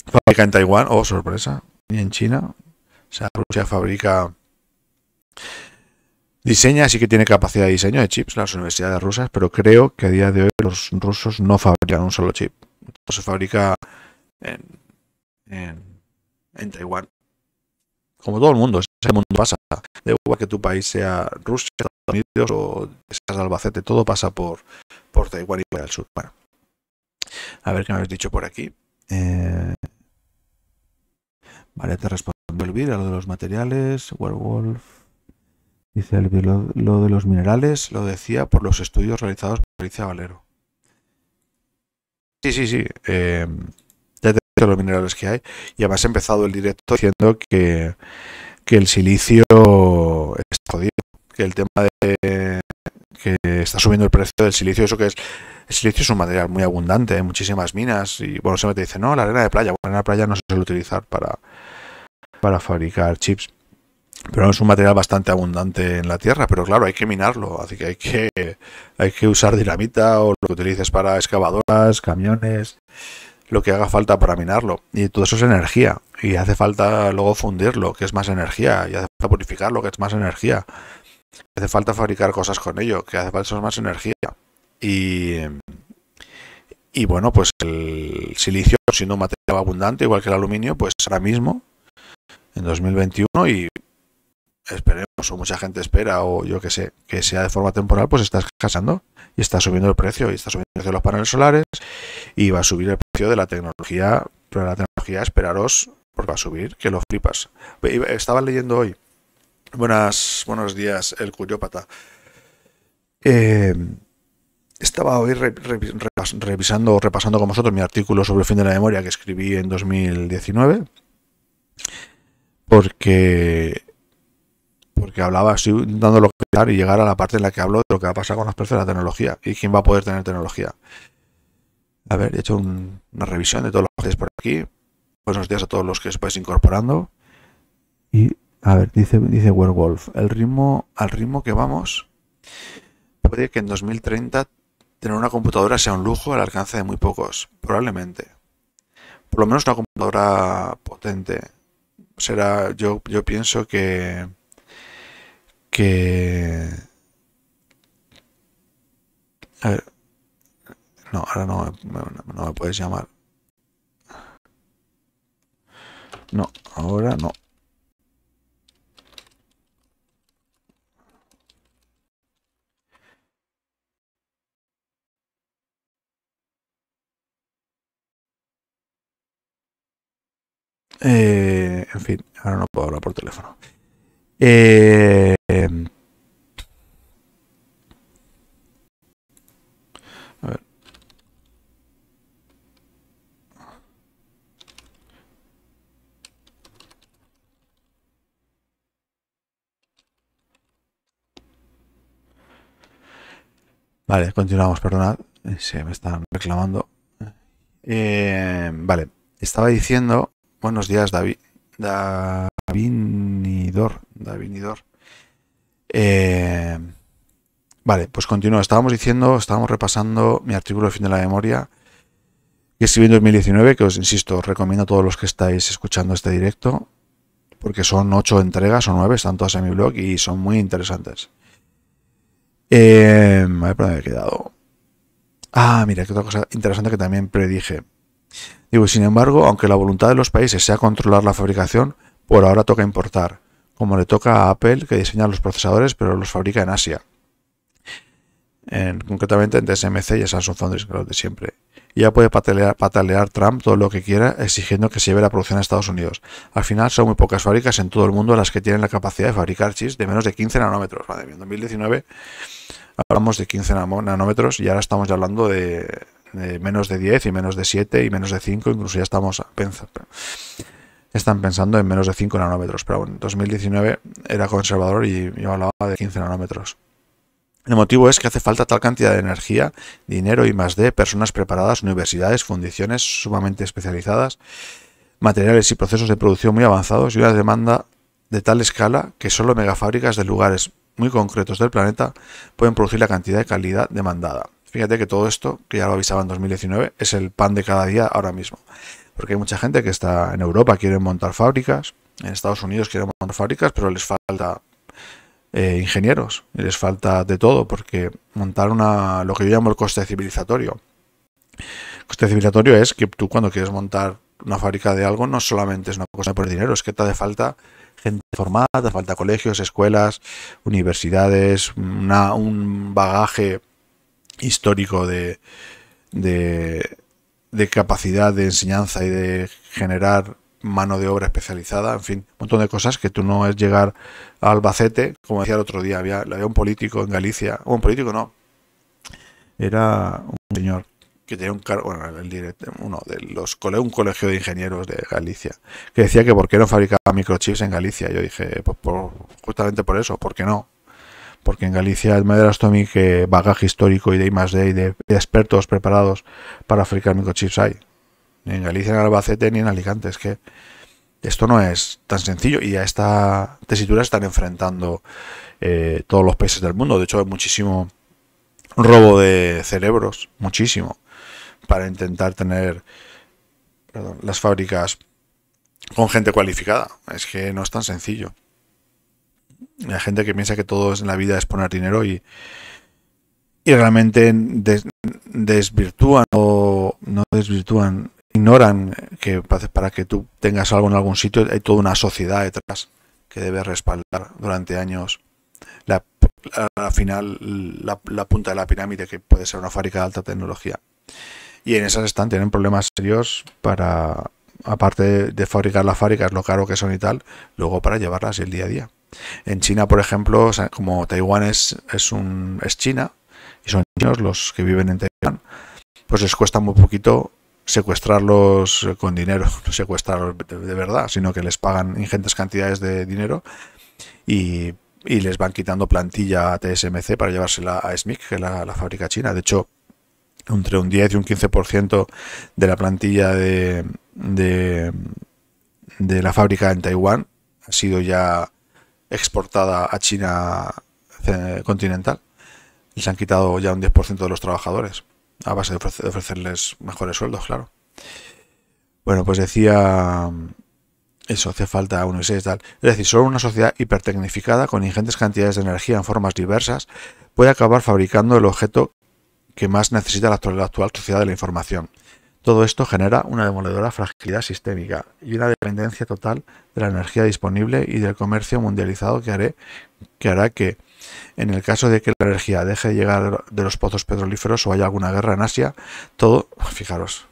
fabrica en Taiwán, oh sorpresa, y en China. O sea, Rusia fabrica, diseña, sí que tiene capacidad de diseño de chips las universidades rusas, pero creo que a día de hoy los rusos no fabrican un solo chip. Todo se fabrica en, en, Taiwán. Como todo el mundo, ese mundo pasa. De igual que tu país sea Rusia, Estados Unidos o seas Albacete, todo pasa por, por Taiwán y por el sur. Bueno, a ver qué me habéis dicho por aquí. Eh, Vale, te respondo. el a lo de los materiales, Werewolf. Dice el lo, de los minerales lo decía por los estudios realizados por Alicia Valero. Sí, sí, sí. Eh, ya te he dicho los minerales que hay. Y además he empezado el directo diciendo que, el silicio está jodido. Que el tema de que está subiendo el precio del silicio, eso que es. El silicio es un material muy abundante, hay muchísimas minas. Y bueno, siempre te dice no, la arena de playa. la arena de playa no se suele utilizar para, para fabricar chips. Pero es un material bastante abundante en la Tierra, pero claro, hay que minarlo, así que hay que, hay que usar dinamita o lo que utilices para excavadoras, camiones, lo que haga falta para minarlo. Y todo eso es energía, y hace falta luego fundirlo, que es más energía, y hace falta purificarlo, que es más energía. Hace falta fabricar cosas con ello, que hace falta más energía. Y, y bueno, pues el silicio, siendo un material abundante, igual que el aluminio, pues ahora mismo en 2021 y esperemos, o mucha gente espera, o yo que sé, que sea de forma temporal, pues está casando y está subiendo el precio, y está subiendo el precio de los paneles solares y va a subir el precio de la tecnología, pero la tecnología esperaros porque va a subir, que lo flipas. Estaba leyendo hoy, buenas, buenos días, el curiópata. Eh, estaba hoy revisando o repasando con vosotros mi artículo sobre el fin de la memoria que escribí en 2019 porque porque hablaba, estoy intentando claro y llegar a la parte en la que hablo de lo que va a pasar con las personas de la tecnología y quién va a poder tener tecnología. A ver, he hecho una revisión de todos los que por aquí. Buenos días a todos los que os vais incorporando. Y, a ver, dice, dice Werewolf, el ritmo, al ritmo que vamos, puede que en 2030 tener una computadora sea un lujo al alcance de muy pocos, probablemente. Por lo menos una computadora potente, será, yo, yo pienso que, que, no, ahora no, no me puedes llamar. No, ahora no. Eh, en fin, ahora no puedo hablar por teléfono. Eh, vale, continuamos, perdonad. Se me están reclamando. Eh, vale, estaba diciendo, buenos días David, Davinidor. Davinidor. Vinidor. Eh, vale, pues continúo. Estábamos diciendo, estábamos repasando mi artículo de fin de la memoria que escribí en 2019, que os insisto, os recomiendo a todos los que estáis escuchando este directo, porque son ocho entregas o nueve, están todas en mi blog y son muy interesantes. Eh, a me he quedado. Ah, mira, qué otra cosa interesante que también predije. Digo, sin embargo, aunque la voluntad de los países sea controlar la fabricación, por ahora toca importar, como le toca a Apple que diseña los procesadores pero los fabrica en Asia. concretamente en TSMC y Samsung Foundries, que de siempre. Y ya puede patalear, Trump todo lo que quiera exigiendo que se lleve la producción a Estados Unidos. Al final son muy pocas fábricas en todo el mundo las que tienen la capacidad de fabricar chips de menos de 15 nanómetros. en 2019 hablamos de 15 nanómetros y ahora estamos ya hablando de eh, menos de 10 y menos de 7 y menos de 5, incluso ya estamos pensando, están pensando en menos de 5 nanómetros, pero bueno, en 2019 era conservador y yo hablaba de 15 nanómetros. El motivo es que hace falta tal cantidad de energía, dinero y más de personas preparadas, universidades, fundiciones sumamente especializadas, materiales y procesos de producción muy avanzados y una demanda de tal escala que solo megafábricas de lugares muy concretos del planeta pueden producir la cantidad de calidad demandada. Fíjate que todo esto, que ya lo avisaba en 2019, es el pan de cada día ahora mismo. Porque hay mucha gente que está en Europa, quiere montar fábricas, en Estados Unidos quieren montar fábricas, pero les falta eh, ingenieros, les falta de todo, porque montar una, lo que yo llamo el coste civilizatorio. El coste civilizatorio es que tú cuando quieres montar una fábrica de algo no solamente es una cosa por dinero, es que te hace falta gente formada, te falta colegios, escuelas, universidades, una, un bagaje histórico de, de, capacidad de enseñanza y de generar mano de obra especializada, en fin, un montón de cosas que tú no es llegar a Albacete, como decía el otro día, había, un político en Galicia, un político no, era un señor que tenía un cargo, bueno, el directo, uno de los un colegio de ingenieros de Galicia, que decía que por qué no fabricaba microchips en Galicia. Yo dije, pues justamente por eso, ¿por qué no? porque en Galicia el Madera que eh, bagaje histórico y de más de, de, expertos preparados para fabricar microchips hay. Ni en Galicia, ni en Albacete, ni en Alicante. Es que esto no es tan sencillo y a esta tesitura están enfrentando eh, todos los países del mundo. De hecho, hay muchísimo robo de cerebros, muchísimo, para intentar tener las fábricas con gente cualificada. Es que no es tan sencillo la gente que piensa que todo en la vida es poner dinero y, realmente desvirtúan o no desvirtúan, ignoran que para que tú tengas algo en algún sitio hay toda una sociedad detrás que debe respaldar durante años la, final la, punta de la pirámide que puede ser una fábrica de alta tecnología y en esas están tienen problemas serios para aparte de fabricar las fábricas, lo caro que son y tal, luego para llevarlas el día a día. En China, por ejemplo, como Taiwán es, es, un, es China, y son chinos los que viven en Taiwán, pues les cuesta muy poquito secuestrarlos con dinero, *laughs* secuestrarlos de, verdad, sino que les pagan ingentes cantidades de dinero y, les van quitando plantilla a TSMC para llevársela a SMIC, que es la, la fábrica china. De hecho, entre un 10 y un 15% de la plantilla de, de, la fábrica en Taiwán ha sido ya exportada a China eh, continental. y se han quitado ya un 10% de los trabajadores, a base de ofrecerles mejores sueldos, claro. Bueno, pues decía mm, eso, hace falta uno y seis tal. Es decir, solo una sociedad hipertecnificada con ingentes cantidades de energía en formas diversas puede acabar fabricando el objeto que más necesita la actual sociedad de la información. Todo esto genera una demoledora fragilidad sistémica y una dependencia total de la energía disponible y del comercio mundializado que, haré, que hará que, en el caso de que la energía deje de llegar de los pozos petrolíferos o haya alguna guerra en Asia, todo, *laughs* fijaros,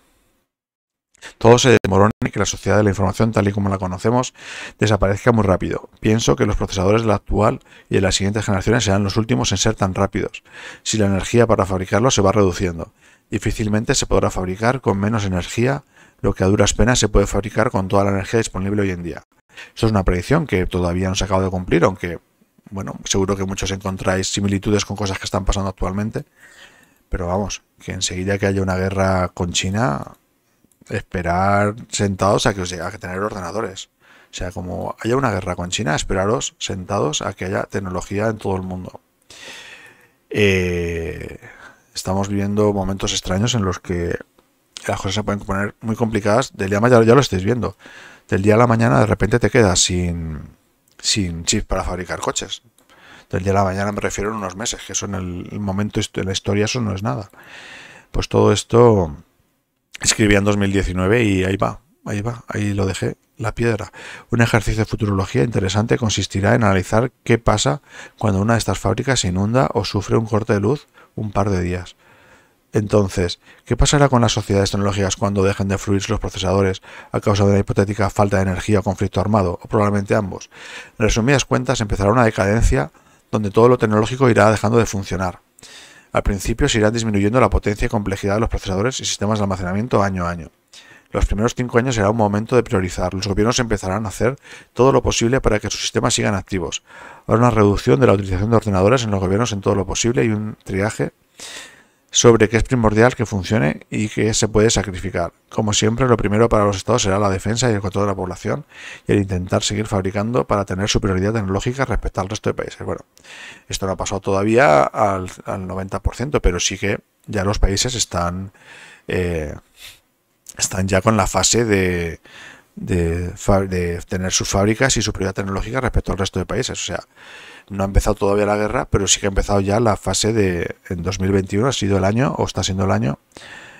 todo se desmorone y que la sociedad de la información tal y como la conocemos desaparezca muy rápido. Pienso que los procesadores de la actual y de las siguientes generaciones serán los últimos en ser tan rápidos, si la energía para fabricarlos se va reduciendo difícilmente se podrá fabricar con menos energía, lo que a duras penas se puede fabricar con toda la energía disponible hoy en día. Eso es una predicción que todavía no se acaba de cumplir, aunque, bueno, seguro que muchos encontráis similitudes con cosas que están pasando actualmente. Pero vamos, que enseguida que haya una guerra con China, esperar sentados a que os a que tener ordenadores. O sea, como haya una guerra con China, esperaros sentados a que haya tecnología en todo el mundo. Eh, estamos viviendo momentos extraños en los que las cosas se pueden poner muy complicadas. Del día a mañana ya lo estáis viendo. Del día a la mañana de repente te quedas sin, sin chip para fabricar coches. Del día a la mañana me refiero a unos meses, que eso en el momento, en la historia, eso no es nada. Pues todo esto escribí en 2019 y ahí va, ahí va, ahí lo dejé, la piedra. Un ejercicio de futurología interesante consistirá en analizar qué pasa cuando una de estas fábricas se inunda o sufre un corte de luz un par de días. Entonces, ¿qué pasará con las sociedades tecnológicas cuando dejen de fluir los procesadores a causa de una hipotética falta de energía o conflicto armado, o probablemente ambos? En resumidas cuentas, empezará una decadencia donde todo lo tecnológico irá dejando de funcionar. Al principio se irá disminuyendo la potencia y complejidad de los procesadores y sistemas de almacenamiento año a año. Los primeros cinco años será un momento de priorizar. Los gobiernos empezarán a hacer todo lo posible para que sus sistemas sigan activos. Habrá una reducción de la utilización de ordenadores en los gobiernos en todo lo posible y un triaje sobre qué es primordial que funcione y qué se puede sacrificar. Como siempre, lo primero para los estados será la defensa y el control de la población y el intentar seguir fabricando para tener superioridad tecnológica respecto al resto de países. Bueno, esto no ha pasado todavía al, 90%, pero sí que ya los países están... Eh, están ya con la fase de, de, tener sus fábricas y su prioridad tecnológica respecto al resto de países. O sea, no ha empezado todavía la guerra, pero sí que ha empezado ya la fase de, en 2021 ha sido el año, o está siendo el año,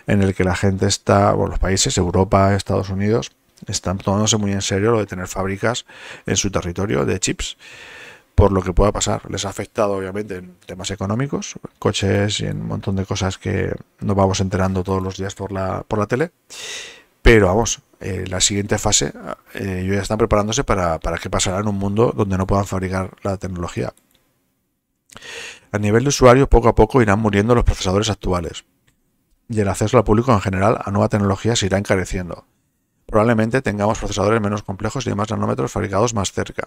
en el que la gente está, bueno, los países, Europa, Estados Unidos, están tomándose muy en serio lo de tener fábricas en su territorio de chips por lo que pueda pasar. Les ha afectado, obviamente, en temas económicos, coches y en un montón de cosas que nos vamos enterando todos los días por la, tele. Pero vamos, eh, la siguiente fase, eh, ellos ya están preparándose para, para que pasará en un mundo donde no puedan fabricar la tecnología. A nivel de usuario, poco a poco irán muriendo los procesadores actuales y el acceso al público en general a nueva tecnología se irá encareciendo. Probablemente tengamos procesadores menos complejos y demás más nanómetros fabricados más cerca.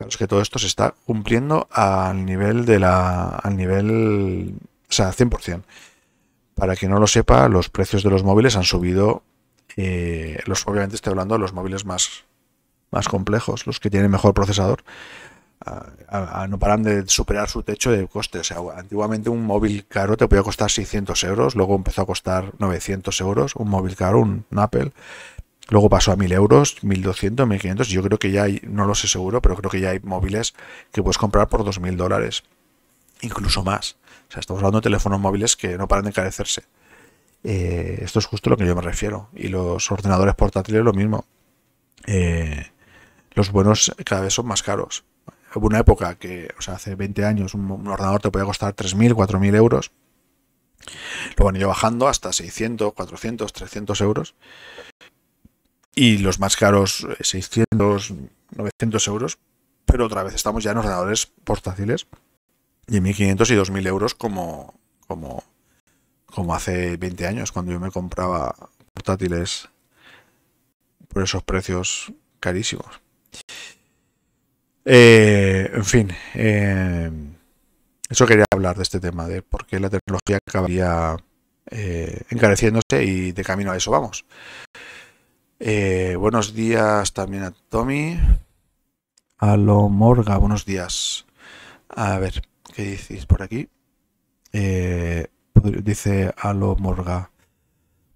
Claro, es que todo esto se está cumpliendo al nivel de la. al nivel. o sea, 100%. Para quien no lo sepa, los precios de los móviles han subido. Eh, los, obviamente estoy hablando de los móviles más, más complejos, los que tienen mejor procesador. Ah, ah, ah, no paran de superar su techo de coste. O sea, antiguamente un móvil caro te podía costar 600 euros, luego empezó a costar 900 euros, un móvil caro, un Apple, Luego pasó a 1000 euros, 1200, 1500. Yo creo que ya hay, no lo sé seguro, pero creo que ya hay móviles que puedes comprar por 2000 dólares, incluso más. O sea, estamos hablando de teléfonos móviles que no paran de encarecerse. Eh, esto es justo a lo que yo me refiero. Y los ordenadores portátiles, lo mismo. Eh, los buenos cada vez son más caros. Hubo una época que, o sea, hace 20 años, un, ordenador te podía costar 3.000, 4.000 euros. van han ido bajando hasta 600, 400, 300 euros y los más caros 600, eh, 900 euros, pero otra vez estamos ya en ordenadores portátiles de 1500 y 2000 euros como, como, como hace 20 años cuando yo me compraba portátiles por esos precios carísimos. Eh, en fin, eh, eso quería hablar de este tema, de por qué la tecnología acabaría encareciéndose y de camino a eso vamos. Eh, buenos días también a Tommy. A lo Morga, buenos días. A ver, ¿qué dices por aquí? Eh, dice a lo Morga.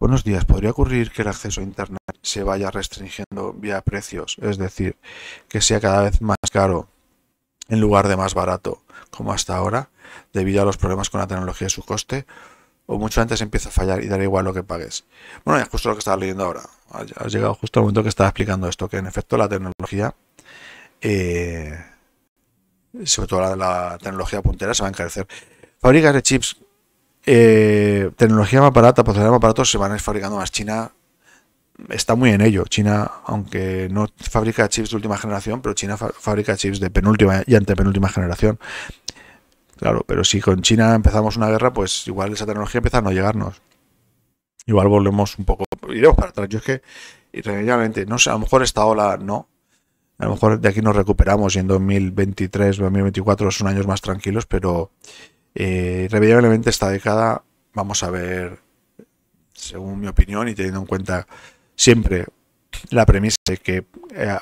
Buenos días, ¿podría ocurrir que el acceso a Internet se vaya restringiendo vía precios? Es decir, que sea cada vez más caro en lugar de más barato, como hasta ahora, debido a los problemas con la tecnología y su coste o mucho antes empieza a fallar y dará igual lo que pagues. Bueno, es justo lo que estaba leyendo ahora. Has llegado justo al momento que estaba explicando esto, que en efecto la tecnología, eh, sobre todo la, tecnología puntera, se va a encarecer. Fábricas de chips, eh, tecnología más barata, procesadores más baratos se van a ir fabricando más. China está muy en ello. China, aunque no fabrica chips de última generación, pero China fabrica chips de penúltima y antepenúltima generación. Claro, pero si con China empezamos una guerra, pues igual esa tecnología empieza a no llegarnos. Igual volvemos un poco, iremos para atrás. Yo es que, irremediablemente, no sé, a lo mejor esta ola no. A lo mejor de aquí nos recuperamos y en 2023 2024 son años más tranquilos, pero eh, irremediablemente esta década vamos a ver, según mi opinión y teniendo en cuenta siempre la premisa de que eh,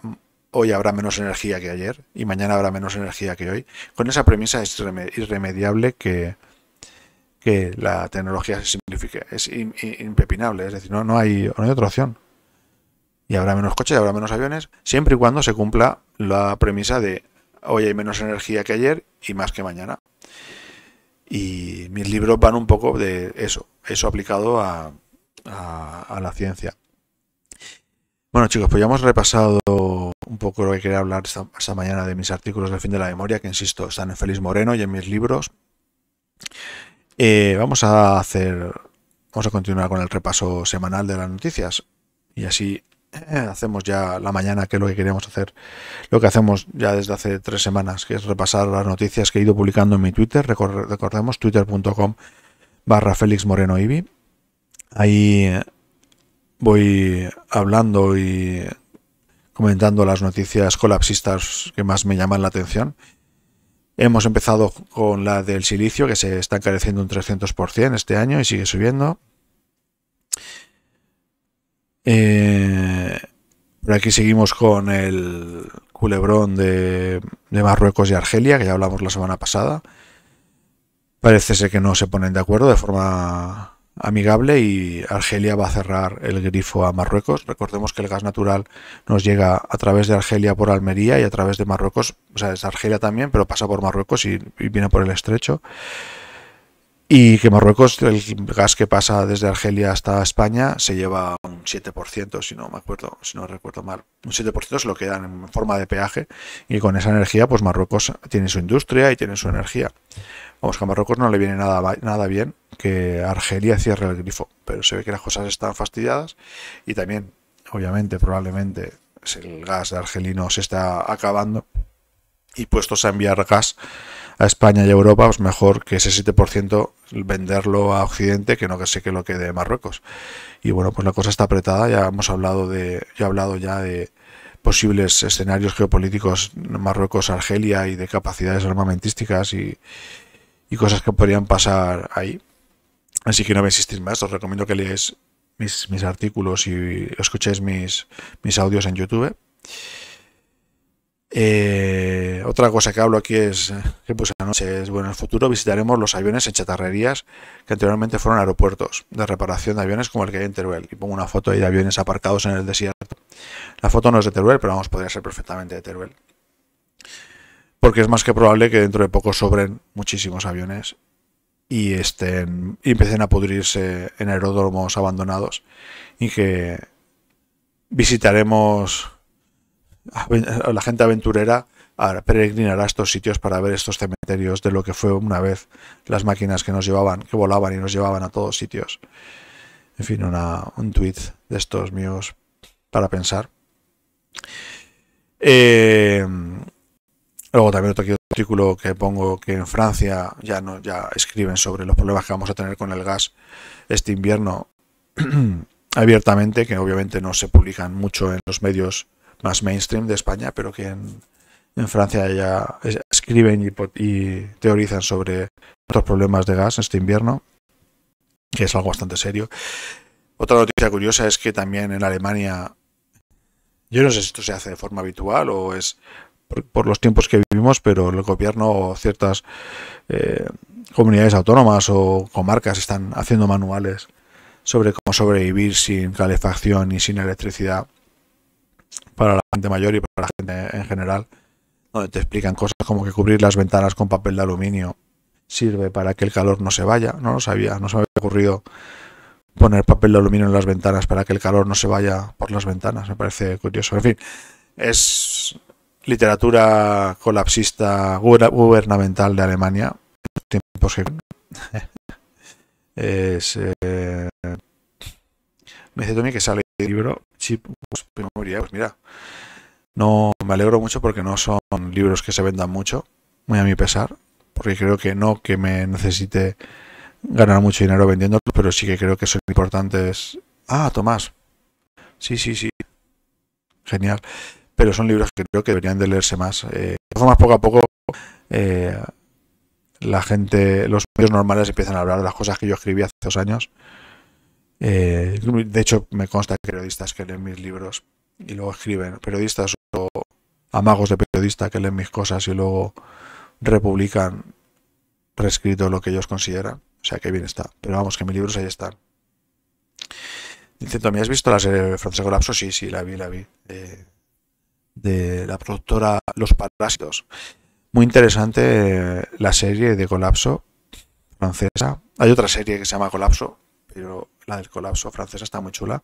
hoy habrá menos energía que ayer y mañana habrá menos energía que hoy, con esa premisa es irremediable que, que la tecnología se simplifique. Es impepinable, es decir, no, hay, otra opción. Y habrá menos coches, habrá menos aviones, siempre y cuando se cumpla la premisa de hoy hay menos energía que ayer y más que mañana. Y mis libros van un poco de eso, eso aplicado a, a la ciencia. Bueno chicos, pues ya hemos repasado un poco lo que quería hablar esta, mañana de mis artículos del fin de la memoria, que insisto, están en Félix Moreno y en mis libros. Eh, vamos a hacer. Vamos a continuar con el repaso semanal de las noticias. Y así eh, hacemos ya la mañana, que es lo que queríamos hacer, lo que hacemos ya desde hace tres semanas, que es repasar las noticias que he ido publicando en mi Twitter. Recordemos, twitter.com barra Félix Moreno Ibi. Ahí eh, voy hablando y comentando las noticias colapsistas que más me llaman la atención. Hemos empezado con la del silicio, que se está encareciendo un 300% este año y sigue subiendo. Eh, por aquí seguimos con el culebrón de, de, Marruecos y Argelia, que ya hablamos la semana pasada. Parece ser que no se ponen de acuerdo de forma amigable y Argelia va a cerrar el grifo a Marruecos. Recordemos que el gas natural nos llega a través de Argelia por Almería y a través de Marruecos, o sea, es Argelia también, pero pasa por Marruecos y, y viene por el estrecho y que Marruecos, el gas que pasa desde Argelia hasta España, se lleva un 7%, si no me acuerdo, si no recuerdo mal. Un 7% se lo quedan en forma de peaje y con esa energía, pues Marruecos tiene su industria y tiene su energía. Vamos, que a Marruecos no le viene nada, nada bien que Argelia cierre el grifo, pero se ve que las cosas están fastidiadas y también, obviamente, probablemente el gas de argelino se está acabando y puestos a enviar gas a España y a Europa, pues mejor que ese 7% venderlo a Occidente que no que se que lo quede Marruecos. Y bueno, pues la cosa está apretada, ya hemos hablado de, yo he hablado ya de posibles escenarios geopolíticos Marruecos-Argelia y de capacidades armamentísticas y, cosas que podrían pasar ahí. Así que no me insistir más, os recomiendo que leáis mis, artículos y escuchéis mis audios en YouTube. Eh, otra cosa que hablo aquí es eh, que pues anoche es bueno, en el futuro visitaremos los aviones en chatarrerías que anteriormente fueron aeropuertos de reparación de aviones como el que hay en Teruel. Y pongo una foto ahí de aviones aparcados en el desierto. La foto no es de Teruel, pero vamos, podría ser perfectamente de Teruel. Porque es más que probable que dentro de poco sobren muchísimos aviones y estén y empiecen a pudrirse en aeródromos abandonados y que visitaremos la gente aventurera peregrinará a estos sitios para ver estos cementerios de lo que fue una vez las máquinas que nos llevaban, que volaban y nos llevaban a todos sitios. En fin, un tweet de estos míos para pensar. Eh, luego también otro artículo que pongo que en Francia ya no ya escriben sobre los problemas que vamos a tener con el gas este invierno *clears throat* abiertamente, que obviamente no se publican mucho en los medios más mainstream de España, pero que en, Francia ya escriben y, teorizan sobre otros problemas de gas este invierno, que es algo bastante serio. Otra noticia curiosa es que también en Alemania, yo no sé si esto se hace de forma habitual o es por, los tiempos que vivimos, pero el gobierno o ciertas eh, comunidades autónomas o comarcas están haciendo manuales sobre cómo sobrevivir sin calefacción y sin electricidad para la gente mayor y para la gente en general, donde te explican cosas como que cubrir las ventanas con papel de aluminio sirve para que el calor no se vaya. No lo sabía, no se me había ocurrido poner papel de aluminio en las ventanas para que el calor no se vaya por las ventanas. Me parece curioso. En fin, es literatura colapsista gubernamental de Alemania. Tiempos que... *laughs* es eh, me dice Tony que sale el libro Chip pues, Pues mira, no me alegro mucho porque no son libros que se vendan mucho, muy a mi pesar, porque creo que no que me necesite ganar mucho dinero vendiéndolos, pero sí que creo que son importantes. Ah, Tomás. Sí, sí, sí. Genial. Pero son libros que creo que deberían de leerse más. Eh, poco a poco eh, la gente, los medios normales empiezan a hablar de las cosas que yo escribí hace dos años eh, de hecho, me consta que periodistas que leen mis libros y luego escriben, periodistas o amagos de periodistas que leen mis cosas y luego republican reescrito lo que ellos consideran. O sea, que bien está. Pero vamos, que mis libros ahí están. diciendo me ¿has visto la serie de Francesa Colapso? Sí, sí, la vi, la vi. De, la productora Los Parásitos. Muy interesante eh, la serie de Colapso francesa. Hay otra serie que se llama Colapso, pero la del colapso francesa está muy chula.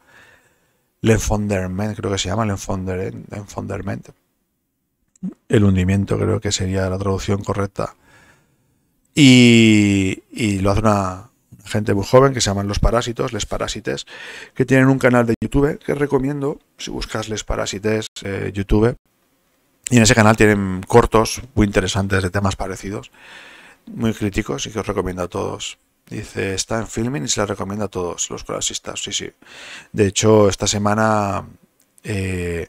L'Enfonderment, creo que se llama, L'Enfonderment. El hundimiento creo que sería la traducción correcta. Y, lo hace una, gente muy joven que se llaman Los Parásitos, Les Parásites, que tienen un canal de YouTube que recomiendo si buscas Les Parásites eh, YouTube. Y en ese canal tienen cortos muy interesantes de temas parecidos, muy críticos y que os recomiendo a todos. Dice, está en filming y se la recomienda a todos los colapsistas. Sí, sí. De hecho, esta semana eh,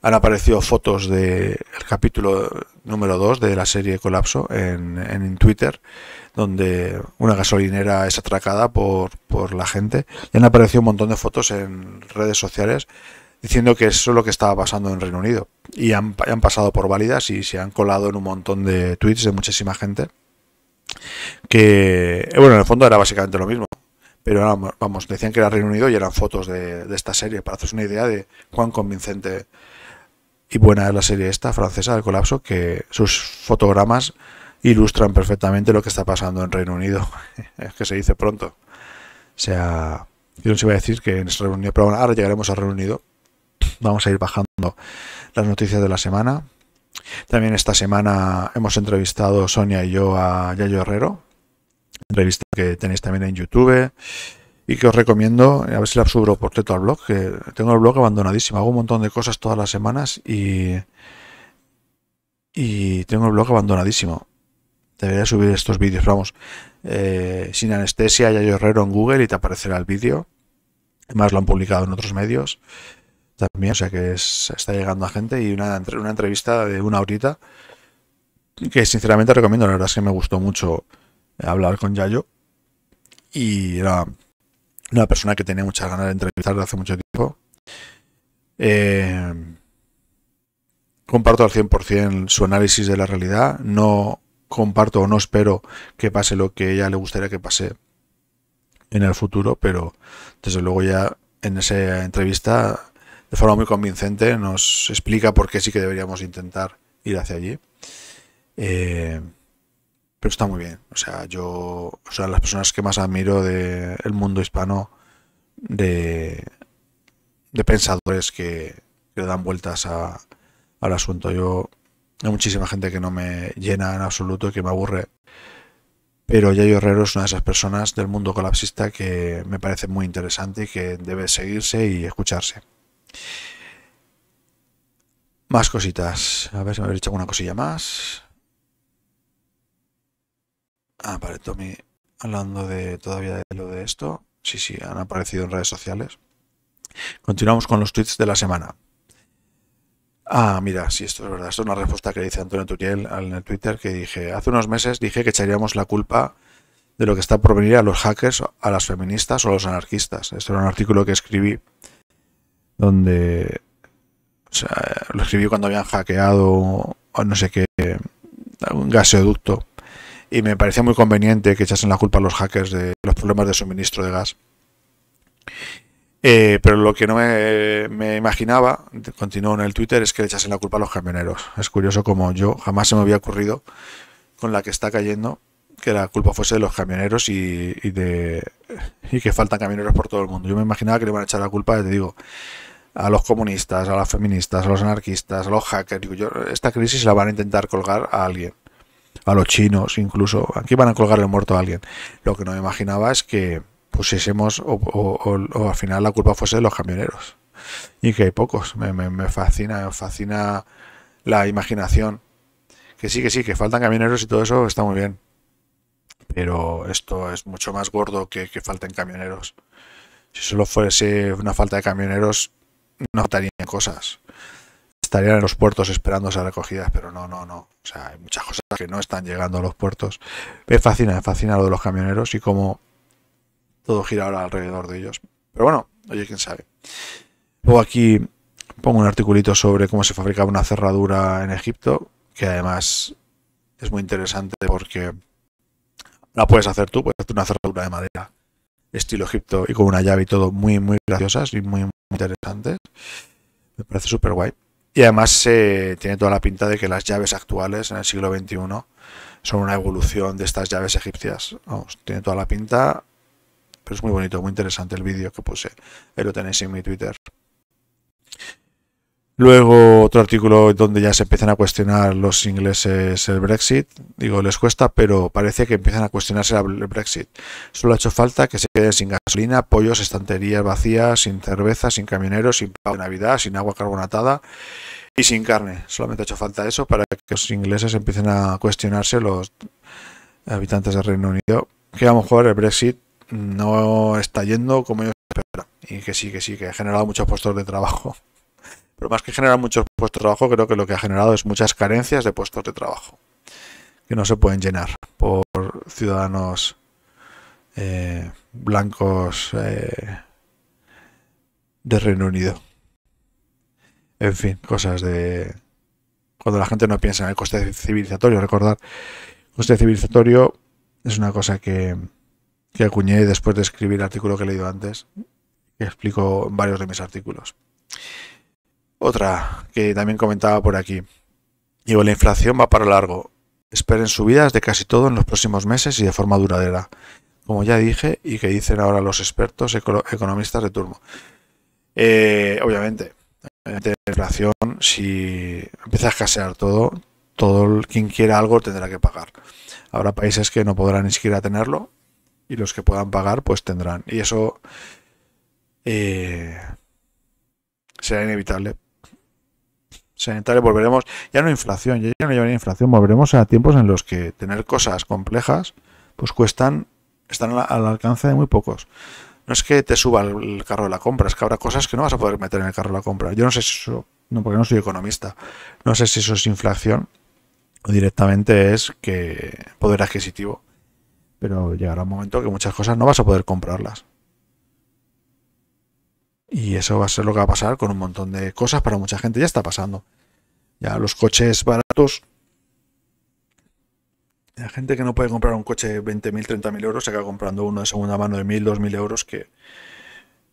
han aparecido fotos del capítulo número 2 de la serie Colapso en, Twitter, donde una gasolinera es atracada por, la gente. Y han aparecido un montón de fotos en redes sociales diciendo que eso es lo que estaba pasando en Reino Unido. Y han, han pasado por válidas y se han colado en un montón de tweets de muchísima gente que, eh, bueno, en el fondo era básicamente lo mismo. Pero vamos, decían que era Reino Unido y eran fotos de, esta serie, para hacerse una idea de cuán convincente y buena es la serie esta francesa del colapso, que sus fotogramas ilustran perfectamente lo que está pasando en Reino Unido, *laughs* es que se dice pronto. O sea, yo no se iba a decir que en Reino Unido, pero ahora llegaremos a Reino Unido, vamos a ir bajando las noticias de la semana. También esta semana hemos entrevistado Sonia y yo a Yayo Herrero, entrevista que tenéis también en YouTube y que os recomiendo, a ver si la subo por teto al blog, que tengo el blog abandonadísimo, hago un montón de cosas todas las semanas y, y tengo el blog abandonadísimo. Debería subir estos vídeos, vamos, eh, sin anestesia, Yayo Herrero en Google y te aparecerá el vídeo. Además lo han publicado en otros medios también, o sea que está llegando a gente y una, una entrevista de una horita que sinceramente recomiendo, la verdad es que me gustó mucho eh, hablar con Yayo y era una persona que tenía muchas ganas de entrevistar hace mucho tiempo. Eh, comparto al 100% su análisis de la realidad, no comparto o no espero que pase lo que ella le gustaría que pase en el futuro, pero desde luego ya en esa entrevista de forma muy convincente, nos explica por qué sí que deberíamos intentar ir hacia allí. Eh, pero está muy bien. O sea, yo, o las personas que más admiro del mundo hispano, de, de pensadores que, le dan vueltas a, al asunto. Yo, hay muchísima gente que no me llena en absoluto, que me aburre. Pero Yayo Herrero es una de esas personas del mundo colapsista que me parece muy interesante y que debe seguirse y escucharse. Más cositas. A ver si me habéis dicho alguna cosilla más. Ah, vale, Tommy, hablando de todavía de lo de esto. Sí, sí, han aparecido en redes sociales. Continuamos con los tweets de la semana. Ah, mira, sí, esto es verdad. Esto es una respuesta que dice Antonio Turiel en el Twitter que dije, hace unos meses dije que echaríamos la culpa de lo que está por venir a los hackers, a las feministas o a los anarquistas. Esto era un artículo que escribí donde lo escribió cuando habían hackeado o no sé qué, un gasoducto. Y me parecía muy conveniente que echasen la culpa a los hackers de los problemas de suministro de gas. Eh, pero lo que no me, imaginaba, continuó en el Twitter, es que le echasen la culpa a los camioneros. Es curioso como yo jamás se me había ocurrido con la que está cayendo que la culpa fuese de los camioneros y, de, y que faltan camioneros por todo el mundo. Yo me imaginaba que le iban a echar la culpa, te digo, a los comunistas, a las feministas, a los anarquistas, a los hackers. esta crisis la van a intentar colgar a alguien, a los chinos incluso. Aquí van a colgar el muerto a alguien. Lo que no me imaginaba es que pusiésemos o, al final la culpa fuese de los camioneros. Y que hay pocos. Me, fascina, me fascina la imaginación. Que sí, que sí, que faltan camioneros y todo eso está muy bien. Pero esto es mucho más gordo que que falten camioneros. Si solo fuese una falta de camioneros, no estarían cosas. Estarían en los puertos esperando ser recogidas, pero no, no, no. O sea, hay muchas cosas que no están llegando a los puertos. Me fascina, me fascina lo de los camioneros y cómo todo gira ahora alrededor de ellos. Pero bueno, oye, quién sabe. Luego aquí pongo un articulito sobre cómo se fabricaba una cerradura en Egipto, que además es muy interesante porque la puedes hacer tú, puedes hacer una cerradura de madera, estilo Egipto, y con una llave y todo, muy, muy graciosas y muy interesantes. Me parece súper guay. Y además eh, tiene toda la pinta de que las llaves actuales en el siglo XXI son una evolución de estas llaves egipcias. Vamos, tiene toda la pinta, pero es muy bonito, muy interesante el vídeo que puse. Ahí lo tenéis en mi Twitter. Luego otro artículo donde ya se empiezan a cuestionar los ingleses el Brexit. Digo, les cuesta, pero parece que empiezan a cuestionarse el Brexit. Solo ha hecho falta que se queden sin gasolina, pollos, estanterías vacías, sin cerveza, sin camioneros, sin pago de Navidad, sin agua carbonatada y sin carne. Solamente ha hecho falta eso para que los ingleses empiecen a cuestionarse los habitantes del Reino Unido. Que a lo mejor el Brexit no está yendo como ellos esperan. Y que sí, que sí, que ha generado muchos puestos de trabajo. Pero más que generar muchos puestos de trabajo, creo que lo que ha generado es muchas carencias de puestos de trabajo que no se pueden llenar por ciudadanos eh, blancos eh, de Reino Unido. En fin, cosas de... Cuando la gente no piensa en el coste civilizatorio, recordar, coste civilizatorio es una cosa que, que acuñé después de escribir el artículo que he leído antes, que explico en varios de mis artículos. Otra que también comentaba por aquí. Digo, la inflación va para largo. Esperen subidas de casi todo en los próximos meses y de forma duradera. Como ya dije y que dicen ahora los expertos economistas de turno. Eh, obviamente, la inflación, si empieza a escasear todo, todo quien quiera algo tendrá que pagar. Habrá países que no podrán ni siquiera tenerlo y los que puedan pagar pues tendrán. Y eso eh, será inevitable sanitario, volveremos, ya no inflación, ya no llevaría inflación, volveremos a tiempos en los que tener cosas complejas pues cuestan, están al alcance de muy pocos. No es que te suba el carro de la compra, es que habrá cosas que no vas a poder meter en el carro de la compra. Yo no sé eso, no, porque no soy economista, no sé si eso es inflación o directamente es que poder adquisitivo. Pero llegará un momento que muchas cosas no vas a poder comprarlas. Y eso va a ser lo que va a pasar con un montón de cosas para mucha gente. Ya está pasando. Ya los coches baratos. La gente que no puede comprar un coche de 20.000, 30.000 euros se acaba comprando uno de segunda mano de 1.000, 2.000 euros que,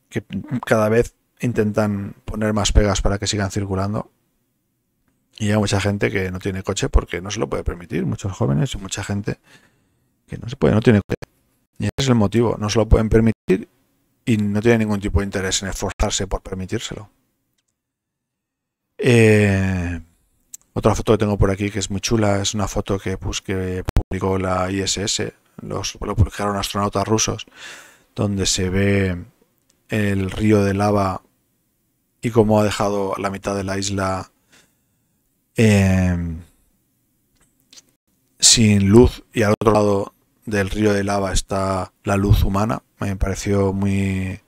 que cada vez intentan poner más pegas para que sigan circulando. Y hay mucha gente que no tiene coche porque no se lo puede permitir. Muchos jóvenes y mucha gente que no se puede, no tiene coche. Y ese es el motivo. No se lo pueden permitir y no tiene ningún tipo de interés en esforzarse por permitírselo. Eh, otra foto que tengo por aquí que es muy chula es una foto que, pues, publicó la ISS, los, lo publicaron astronautas rusos, donde se ve el río de lava y cómo ha dejado la mitad de la isla eh, sin luz y al otro lado del río de lava está la luz humana. Me pareció muy,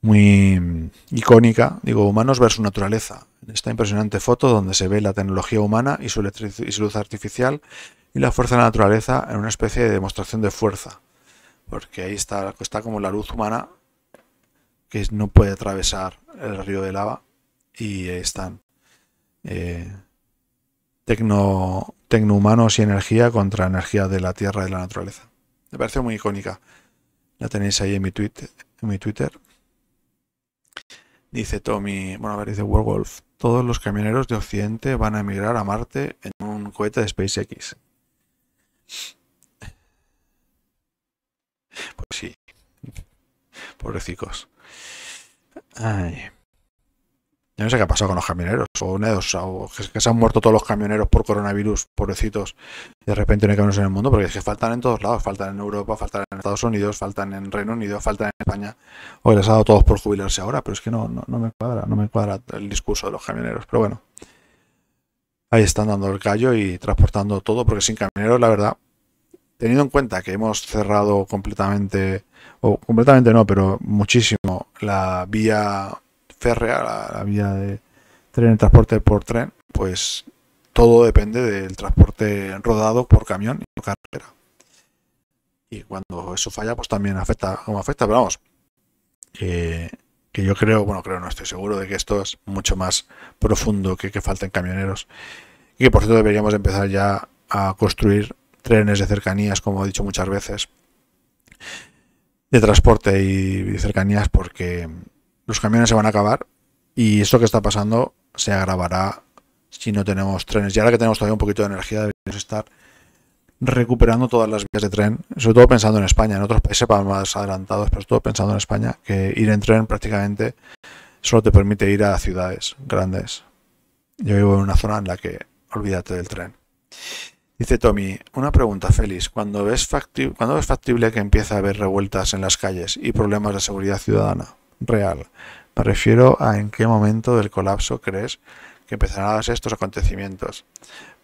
muy icónica. Digo, humanos versus naturaleza. Esta impresionante foto donde se ve la tecnología humana y su, luz artificial y la fuerza de la naturaleza en una especie de demostración de fuerza. Porque ahí está, está como la luz humana que no puede atravesar el río de lava y están. Eh, tecno, tecnohumanos y energía contra energía de la tierra y de la naturaleza. Me parece muy icónica. La tenéis ahí en mi, Twitter. Dice Tommy, bueno, a ver, dice Werewolf, todos los camioneros de Occidente van a emigrar a Marte en un cohete de SpaceX. *laughs* Pues sí, pobrecicos. Ay. Yo no sé qué ha pasado con los camioneros, o, nedos, o que se han muerto todos los camioneros por coronavirus, pobrecitos, y de repente no hay camioneros en el mundo, porque es que faltan en todos lados, faltan en Europa, faltan en Estados Unidos, faltan en Reino Unido, faltan en España, o les ha dado todos por jubilarse ahora, pero es que no, no, no me cuadra, no me cuadra el discurso de los camioneros, pero bueno. Ahí están dando el callo y transportando todo, porque sin camioneros, la verdad, teniendo en cuenta que hemos cerrado completamente, o completamente no, pero muchísimo, la vía ferrea la, vía de tren, transporte por tren, pues todo depende del transporte rodado por camión y por carretera. Y cuando eso falla, pues también afecta como afecta, pero vamos, que, yo creo, bueno, creo, no estoy seguro de que esto es mucho más profundo que que falten camioneros. Y que por cierto deberíamos empezar ya a construir trenes de cercanías, como he dicho muchas veces, de transporte y cercanías, porque los camiones se van a acabar y esto que está pasando se agravará si no tenemos trenes. Y ahora que tenemos todavía un poquito de energía, deberíamos estar recuperando todas las vías de tren, sobre todo pensando en España, en otros países más adelantados, pero sobre todo pensando en España, que ir en tren prácticamente solo te permite ir a ciudades grandes. Yo vivo en una zona en la que olvídate del tren. Dice Tommy, una pregunta, Félix. ¿Cuándo ves, factible, ves factible que empiece a haber revueltas en las calles y problemas de seguridad ciudadana? real. Me refiero a en qué momento del colapso crees que empezarán a estos acontecimientos.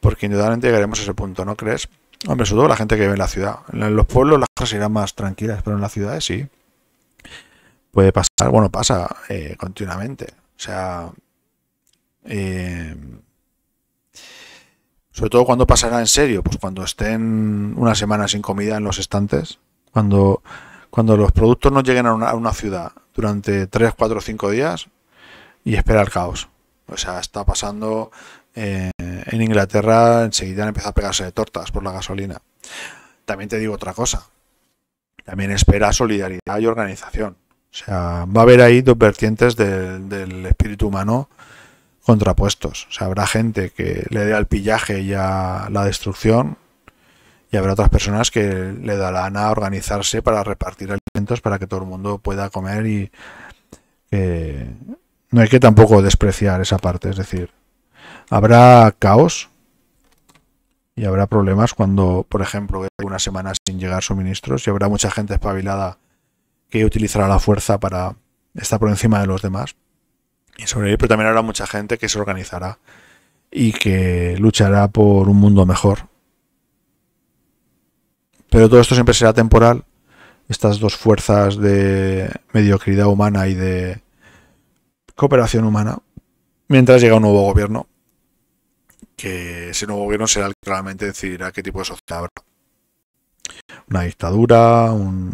Porque indudablemente llegaremos a ese punto, ¿no crees? Hombre, sobre todo la gente que vive en la ciudad. En los pueblos las cosas irán más tranquilas, pero en las ciudades sí. Puede pasar, bueno, pasa eh, continuamente. O sea, eh, sobre todo cuando pasará en serio, pues cuando estén una semana sin comida en los estantes, cuando, cuando los productos no lleguen a una ciudad durante 3, 4, 5 días y espera el caos. O sea, está pasando eh, en Inglaterra, enseguida empieza a pegarse de tortas por la gasolina. También te digo otra cosa, también espera solidaridad y organización. O sea, va a haber ahí dos vertientes del, del espíritu humano contrapuestos. O sea, habrá gente que le dé al pillaje y a la destrucción y habrá otras personas que le darán a organizarse para repartir alimentos para que todo el mundo pueda comer y eh, no hay que tampoco despreciar esa parte, es decir, habrá caos y habrá problemas cuando, por ejemplo, una semana sin llegar suministros y habrá mucha gente espabilada que utilizará la fuerza para estar por encima de los demás y sobrevivir, pero también habrá mucha gente que se organizará y que luchará por un mundo mejor pero todo esto siempre será temporal. Estas dos fuerzas de mediocridad humana y de cooperación humana. Mientras llega un nuevo gobierno. Que ese nuevo gobierno será el que claramente decidirá qué tipo de sociedad habrá. Una dictadura, una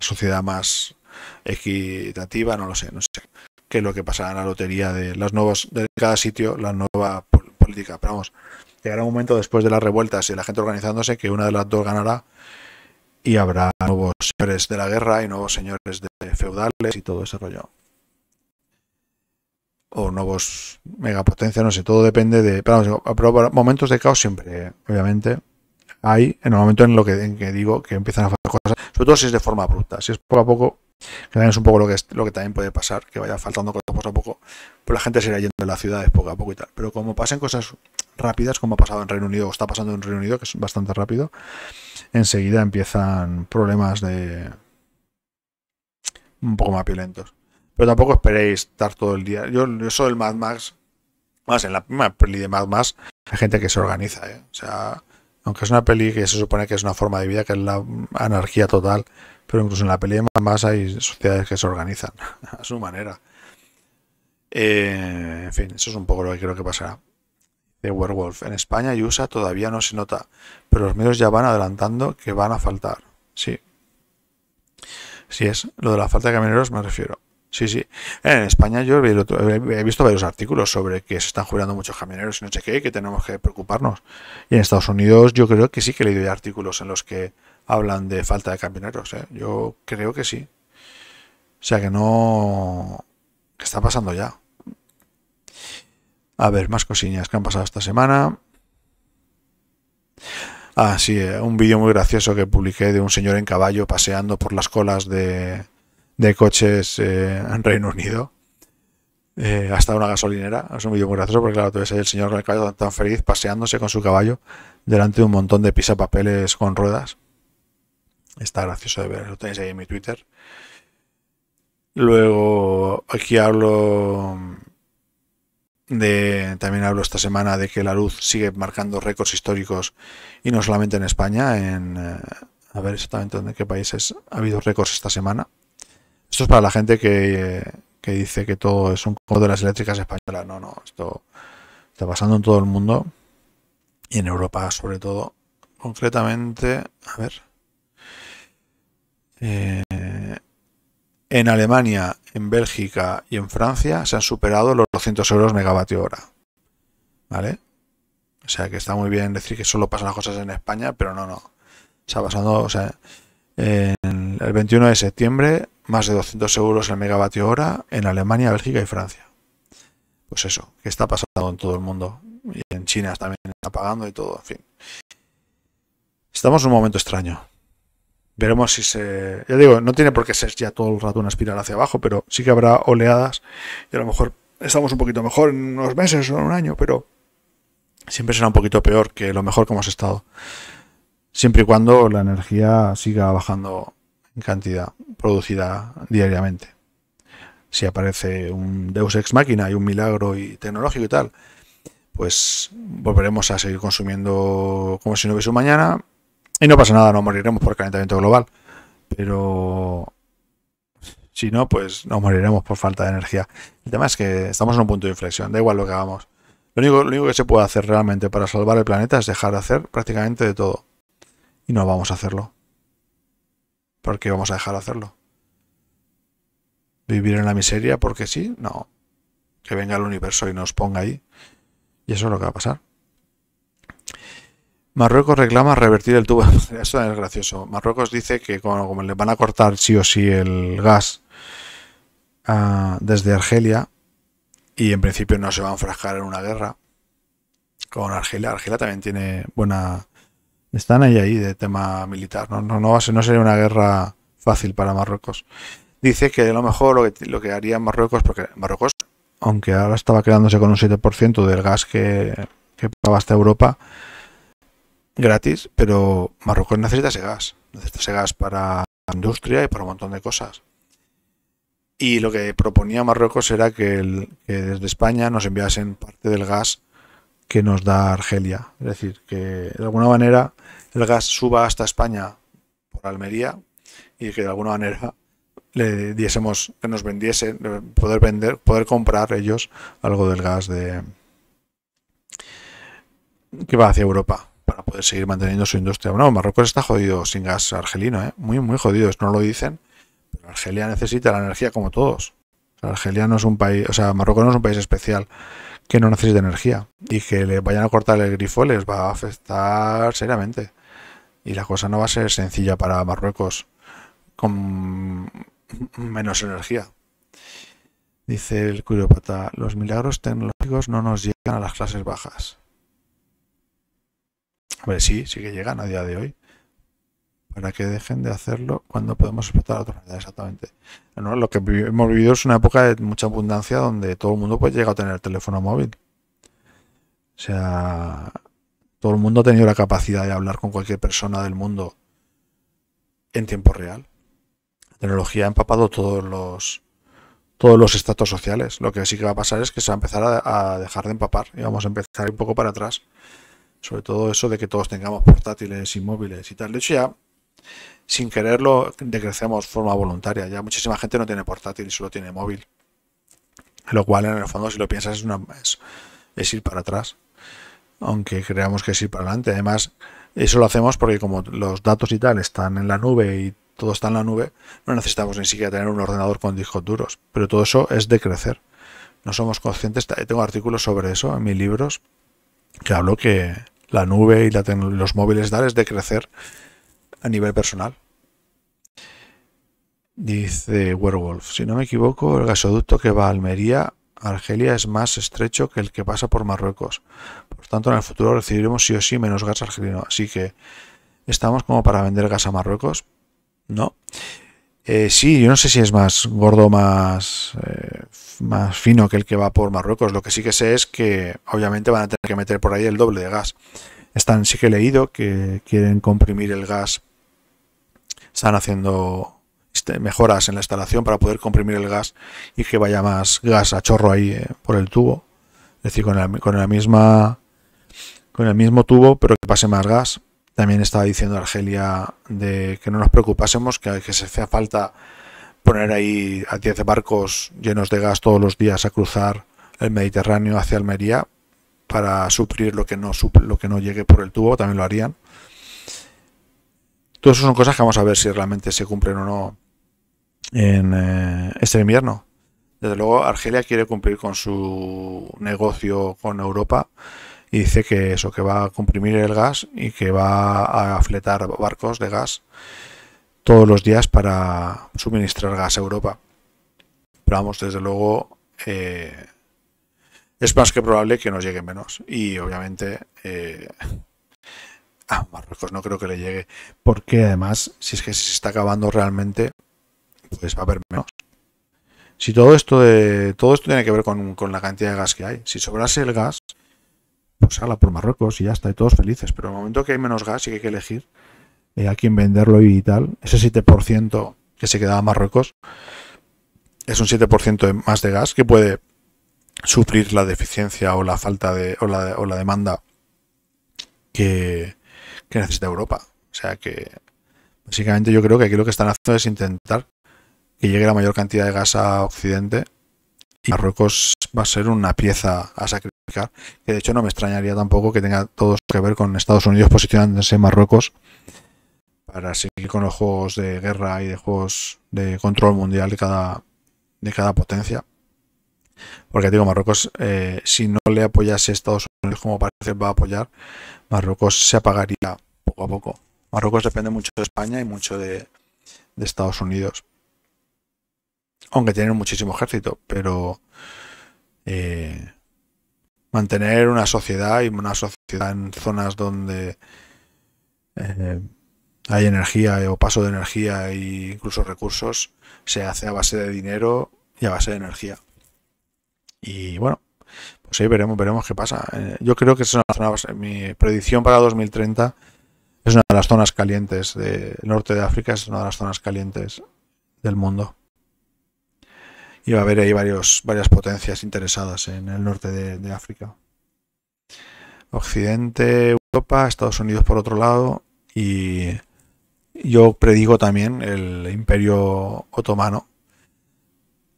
sociedad más equitativa, no lo sé, no sé Qué es lo que pasará en la lotería de las nuevas de cada sitio, la nueva política. Pero vamos, llegará un momento después de las revueltas y la gente organizándose que una de las dos ganará y habrá nuevos señores de la guerra y nuevos señores de feudales y todo ese rollo. O nuevos megapotencias, no sé, todo depende de... Pero, momentos de caos siempre, ¿eh? obviamente, hay en el momento en lo que, digo que empiezan a faltar cosas, sobre todo si es de forma abrupta, si es poco a poco, que también es un poco lo que, lo que también puede pasar, que vaya faltando cosas poco a poco, pues la gente se irá yendo de las ciudades poco a poco y tal. Pero como pasen cosas rápidas, como ha pasado en Reino Unido, o está pasando en Reino Unido, que es bastante rápido, enseguida empiezan problemas de... un poco más violentos. Pero tampoco esperéis estar todo el día. Yo, soy el Mad Max, más en la peli de Mad Max, hay gente que se organiza, ¿eh? O sea, aunque es una peli que se supone que es una forma de vida, que es la anarquía total, pero incluso en la peli de Mad Max hay sociedades que se organizan *laughs* a su manera. Eh, en fin, eso es un poco lo que creo que pasará de Werewolf en España y USA todavía no se nota, pero los medios ya van adelantando que van a faltar. Sí. Sí es, lo de la falta de camioneros me refiero. Sí, sí. En España yo he visto varios artículos sobre que se están jubilando muchos camioneros y no sé qué, que tenemos que preocuparnos. Y en Estados Unidos yo creo que sí que he leído artículos en los que hablan de falta de camioneros. ¿eh? Yo creo que sí. O sea que no... está pasando ya. A ver, más cosillas que han pasado esta semana. Ah, sí, eh, un vídeo muy gracioso que publiqué de un señor en caballo paseando por las colas de, coches eh, en Reino Unido. Eh, hasta una gasolinera. Es un vídeo muy gracioso porque, claro, tú ves ahí el señor con el caballo tan, feliz paseándose con su caballo delante de un montón de pisapapeles con ruedas. Está gracioso de ver, lo tenéis ahí en mi Twitter. Luego, aquí hablo también hablo esta semana de que la luz sigue marcando récords históricos y no solamente en España, en, eh, a ver exactamente en qué países ha habido récords esta semana. Esto es para la gente que, dice que todo es un juego de las eléctricas españolas. No, no, esto está pasando en todo el mundo y en Europa sobre todo. Concretamente, a ver. Eh, en Alemania, en Bélgica y en Francia se han superado los 200 euros megavatio hora. ¿Vale? O sea que está muy bien decir que solo pasan las cosas en España, pero no, no. Está pasando, o sea, en el 21 de septiembre, más de 200 euros el megavatio hora en Alemania, Bélgica y Francia. Pues eso, que está pasando en todo el mundo. Y en China también está pagando y todo, en fin. Estamos en un momento extraño. Veremos si se... Ya digo, no tiene por qué ser ya todo el rato una espiral hacia abajo, pero sí que habrá oleadas y a lo mejor estamos un poquito mejor en unos meses o en un año, pero siempre será un poquito peor que lo mejor que hemos estado. Siempre y cuando la energía siga bajando en cantidad producida diariamente. Si aparece un Deus ex máquina y un milagro y tecnológico y tal, pues volveremos a seguir consumiendo como si no hubiese un mañana y no pasa nada, no moriremos por calentamiento global. Pero si no, pues no moriremos por falta de energía. El tema es que estamos en un punto de inflexión, da igual lo que hagamos. Lo único, que se puede hacer realmente para salvar el planeta es dejar de hacer prácticamente de todo. Y no vamos a hacerlo. ¿Por qué vamos a dejar de hacerlo. Vivir en la miseria porque sí, no. Que venga el universo y nos ponga ahí. Y eso es lo que va a pasar. Marruecos reclama revertir el tubo. *laughs* Eso es gracioso. Marruecos dice que como, le van a cortar sí o sí el gas ah, desde Argelia y en principio no se va a enfrascar en una guerra con Argelia. Argelia también tiene buena... Están ahí ahí de tema militar. No, no, no, no sería una guerra fácil para Marruecos. Dice que a lo mejor lo que, haría Marruecos, porque Marruecos, aunque ahora estaba quedándose con un 7% del gas que, que pagaba hasta Europa, gratis, pero Marruecos necesita ese gas. Necesita ese gas para la industria y para un montón de cosas. Y lo que proponía Marruecos era que, desde España nos enviasen parte del gas que nos da Argelia. Es decir, que de alguna manera el gas suba hasta España por Almería y que de alguna manera le diésemos, que nos vendiese, poder vender, poder comprar ellos algo del gas de que va hacia Europa para poder seguir manteniendo su industria. Bueno, Marruecos está jodido sin gas argelino, ¿eh? muy, muy jodidos, no lo dicen, pero Argelia necesita la energía como todos. Argelia no es un país, o sea, Marruecos no es un país especial que no necesite energía y que le vayan a cortar el grifo les va a afectar seriamente. Y la cosa no va a ser sencilla para Marruecos con menos energía. Dice el curiópata, los milagros tecnológicos no nos llegan a las clases bajas. Hombre, sí, sí que llegan a día de hoy. Para que dejen de hacerlo cuando podemos explotar otra realidad, exactamente. lo que hemos vivido es una época de mucha abundancia donde todo el mundo puede llegar a tener teléfono móvil. O sea, todo el mundo ha tenido la capacidad de hablar con cualquier persona del mundo en tiempo real. La tecnología ha empapado todos los todos los estatus sociales. Lo que sí que va a pasar es que se va a empezar a dejar de empapar y vamos a empezar un poco para atrás. Sobre todo eso de que todos tengamos portátiles y móviles y tal. De hecho, ya sin quererlo decrecemos de forma voluntaria. Ya muchísima gente no tiene portátil y solo tiene móvil. Lo cual, en el fondo, si lo piensas, es, una, es, es ir para atrás. Aunque creamos que es ir para adelante. Además, eso lo hacemos porque como los datos y tal están en la nube y todo está en la nube, no necesitamos ni siquiera tener un ordenador con discos duros. Pero todo eso es decrecer. No somos conscientes. Tengo artículos sobre eso en mis libros que hablo que, la nube y los móviles dar de crecer a nivel personal. Dice Werewolf, si no me equivoco, el gasoducto que va a Almería, Argelia, es más estrecho que el que pasa por Marruecos. Por tanto, en el futuro recibiremos sí o sí menos gas argelino. Así que, ¿estamos como para vender gas a Marruecos? No. Eh, sí, yo no sé si es más gordo, más, eh, más fino que el que va por Marruecos. Lo que sí que sé es que obviamente van a tener que meter por ahí el doble de gas. Están, sí que he leído que quieren comprimir el gas. Están haciendo este, mejoras en la instalación para poder comprimir el gas y que vaya más gas a chorro ahí eh, por el tubo. Es decir, con la, con la misma con el mismo tubo, pero que pase más gas. También estaba diciendo Argelia de que no nos preocupásemos, que, que se hacía falta poner ahí a 10 barcos llenos de gas todos los días a cruzar el Mediterráneo hacia Almería para suplir lo que no, lo que no llegue por el tubo, también lo harían. Todas son cosas que vamos a ver si realmente se cumplen o no en eh, este invierno. Desde luego, Argelia quiere cumplir con su negocio con Europa dice que eso, que va a comprimir el gas y que va a fletar barcos de gas todos los días para suministrar gas a Europa. Pero vamos, desde luego eh, es más que probable que nos llegue menos. Y obviamente eh, *laughs* a Marruecos no creo que le llegue. Porque además, si es que se está acabando realmente, pues va a haber menos. Si todo esto, de, todo esto tiene que ver con, con la cantidad de gas que hay. Si sobrase el gas, pues por Marruecos y ya está, y todos felices. Pero en el momento que hay menos gas y que hay que elegir eh, a quién venderlo y tal, ese 7% que se quedaba Marruecos es un 7% más de gas que puede sufrir la deficiencia o la falta de o la, o la demanda que, que necesita Europa. O sea que básicamente yo creo que aquí lo que están haciendo es intentar que llegue la mayor cantidad de gas a Occidente y Marruecos va a ser una pieza a sacrificar. Que de hecho no me extrañaría tampoco que tenga todo que ver con Estados Unidos posicionándose en Marruecos para seguir con los juegos de guerra y de juegos de control mundial de cada, de cada potencia. Porque digo, Marruecos, eh, si no le apoyase Estados Unidos como parece va a apoyar, Marruecos se apagaría poco a poco. Marruecos depende mucho de España y mucho de, de Estados Unidos. Aunque tienen muchísimo ejército, pero eh, mantener una sociedad y una sociedad en zonas donde eh, hay energía o paso de energía e incluso recursos, se hace a base de dinero y a base de energía. Y bueno, pues ahí veremos, veremos qué pasa. Eh, yo creo que es una zona, mi predicción para 2030 es una de las zonas calientes del norte de África, es una de las zonas calientes del mundo y va a haber ahí varias potencias interesadas en el norte de, África. Occidente, Europa, Estados Unidos por otro lado y yo predigo también el imperio otomano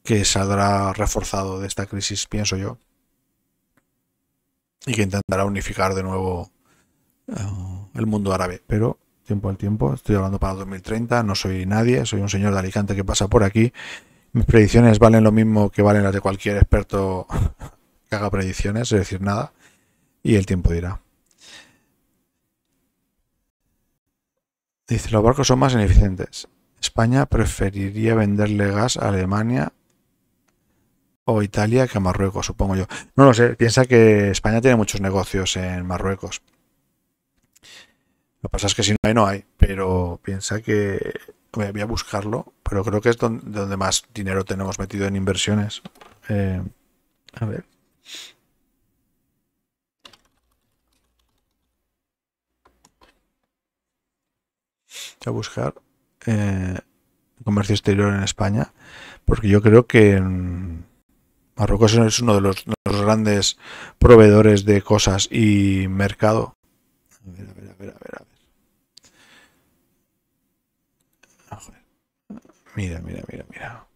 que saldrá reforzado de esta crisis, pienso yo, y que intentará unificar de nuevo eh, el mundo árabe. Pero tiempo al tiempo, estoy hablando para 2030, no soy nadie, soy un señor de Alicante que pasa por aquí mis predicciones valen lo mismo que valen las de cualquier experto *laughs* que haga predicciones, es decir, nada, y el tiempo dirá. Dice, los barcos son más ineficientes. España preferiría venderle gas a Alemania o Italia que a Marruecos, supongo yo. No lo sé, piensa que España tiene muchos negocios en Marruecos. Lo que pasa es que si no hay, no hay, pero piensa que voy a buscarlo, pero creo que es donde, más dinero tenemos metido en inversiones. Eh, a ver. a buscar eh, comercio exterior en España, porque yo creo que Marruecos es uno de los, grandes proveedores de cosas y mercado. a ver, a ver, a ver. A ver. Mira, mira, mira, mira.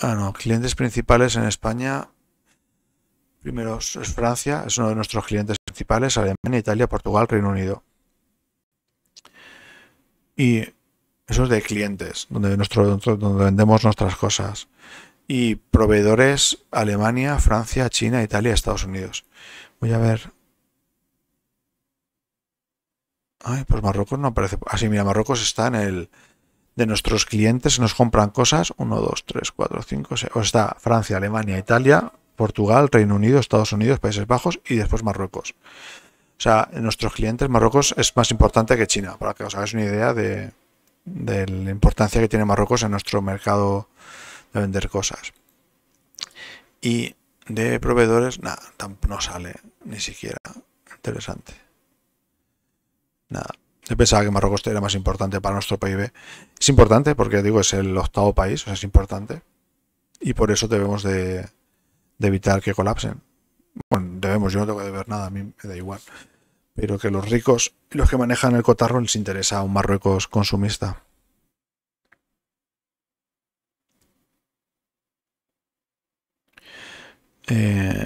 Ah, no, clientes principales en España. Primero es Francia, es uno de nuestros clientes principales, Alemania, Italia, Portugal, Reino Unido. Y eso es de clientes, donde, nuestro, donde vendemos nuestras cosas. Y proveedores, Alemania, Francia, China, Italia, Estados Unidos. Voy a ver Ay, pues Marruecos no aparece. Así, ah, mira, Marruecos está en el. De nuestros clientes nos compran cosas. 1, dos, 3, cuatro, cinco, O está Francia, Alemania, Italia, Portugal, Reino Unido, Estados Unidos, Países Bajos y después Marruecos. O sea, nuestros clientes Marruecos es más importante que China, para que os hagáis una idea de, de la importancia que tiene Marruecos en nuestro mercado de vender cosas. Y de proveedores, nada, no sale ni siquiera interesante. Nada. Yo pensaba que Marruecos era más importante para nuestro PIB. Es importante porque, digo, es el octavo país, o sea, es importante. Y por eso debemos de, evitar que colapsen. Bueno, debemos, yo no tengo que deber nada, a mí me da igual. Pero que los ricos, los que manejan el cotarro, les interesa un Marruecos consumista. Eh,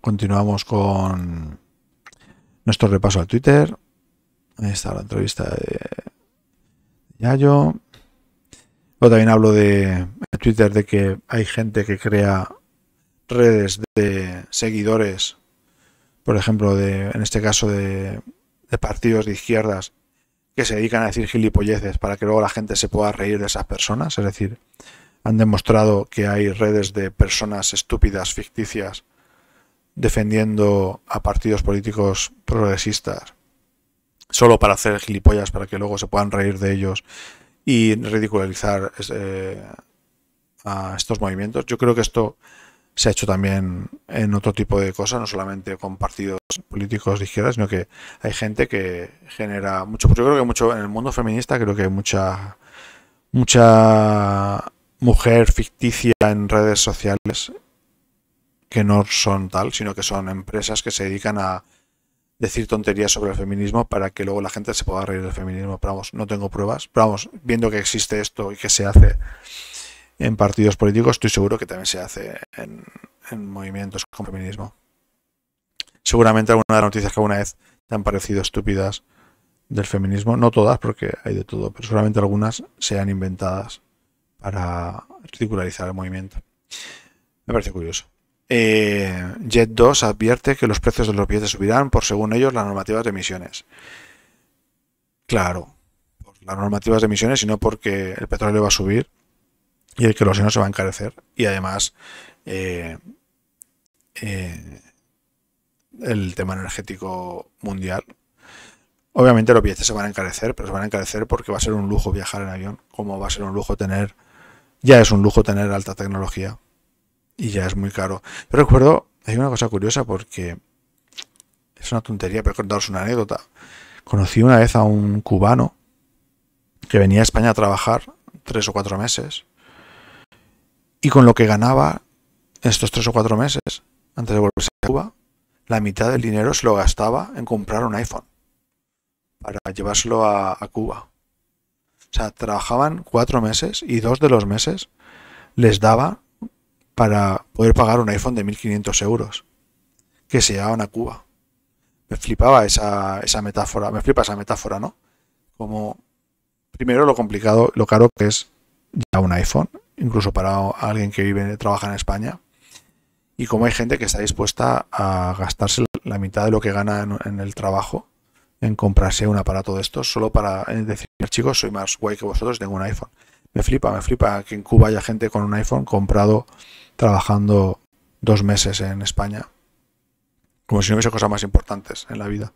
continuamos con nuestro repaso al Twitter. Ahí está la entrevista de Yayo. también hablo de Twitter de que hay gente que crea redes de seguidores, por ejemplo, de, en este caso de, de partidos de izquierdas, que se dedican a decir gilipolleces para que luego la gente se pueda reír de esas personas. Es decir, han demostrado que hay redes de personas estúpidas, ficticias, defendiendo a partidos políticos progresistas solo para hacer gilipollas para que luego se puedan reír de ellos y ridicularizar eh, a estos movimientos. Yo creo que esto se ha hecho también en otro tipo de cosas, no solamente con partidos políticos de izquierda, sino que hay gente que genera mucho. Pues yo creo que mucho en el mundo feminista, creo que hay mucha, mucha mujer ficticia en redes sociales que no son tal, sino que son empresas que se dedican a decir tonterías sobre el feminismo para que luego la gente se pueda reír del feminismo. Pero vamos, no tengo pruebas. Pero vamos, viendo que existe esto y que se hace en partidos políticos, estoy seguro que también se hace en, movimientos con feminismo. Seguramente alguna de las noticias que alguna vez te han parecido estúpidas del feminismo, no todas porque hay de todo, pero seguramente algunas sean inventadas para ridicularizar el movimiento. Me parece curioso. Eh, Jet 2 advierte que los precios de los billetes subirán por, según ellos, las normativas de emisiones. Claro, por las normativas de emisiones, sino porque el petróleo va a subir y el que no se va a encarecer. Y además, eh, eh, el tema energético mundial. Obviamente los billetes se van a encarecer, pero se van a encarecer porque va a ser un lujo viajar en avión, como va a ser un lujo tener, ya es un lujo tener alta tecnología, y ya es muy caro. Yo recuerdo, hay una cosa curiosa porque es una tontería, pero contaros una anécdota. Conocí una vez a un cubano que venía a España a trabajar tres o cuatro meses y con lo que ganaba estos tres o cuatro meses antes de volverse a Cuba, la mitad del dinero se lo gastaba en comprar un iPhone para llevárselo a, a Cuba. O sea, trabajaban cuatro meses y dos de los meses les daba para poder pagar un iPhone de 1.500 euros que se llevaban a Cuba. Me flipaba esa, metáfora, me flipa esa metáfora, ¿no? Como primero lo complicado, lo caro que es ya un iPhone, incluso para alguien que vive, trabaja en España, y como hay gente que está dispuesta a gastarse la mitad de lo que gana en, en el trabajo en comprarse un aparato de estos solo para eh, decir, chicos, soy más guay que vosotros, tengo un iPhone. Me flipa, me flipa que en Cuba haya gente con un iPhone comprado trabajando dos meses en España. Como si no hubiese cosas más importantes en la vida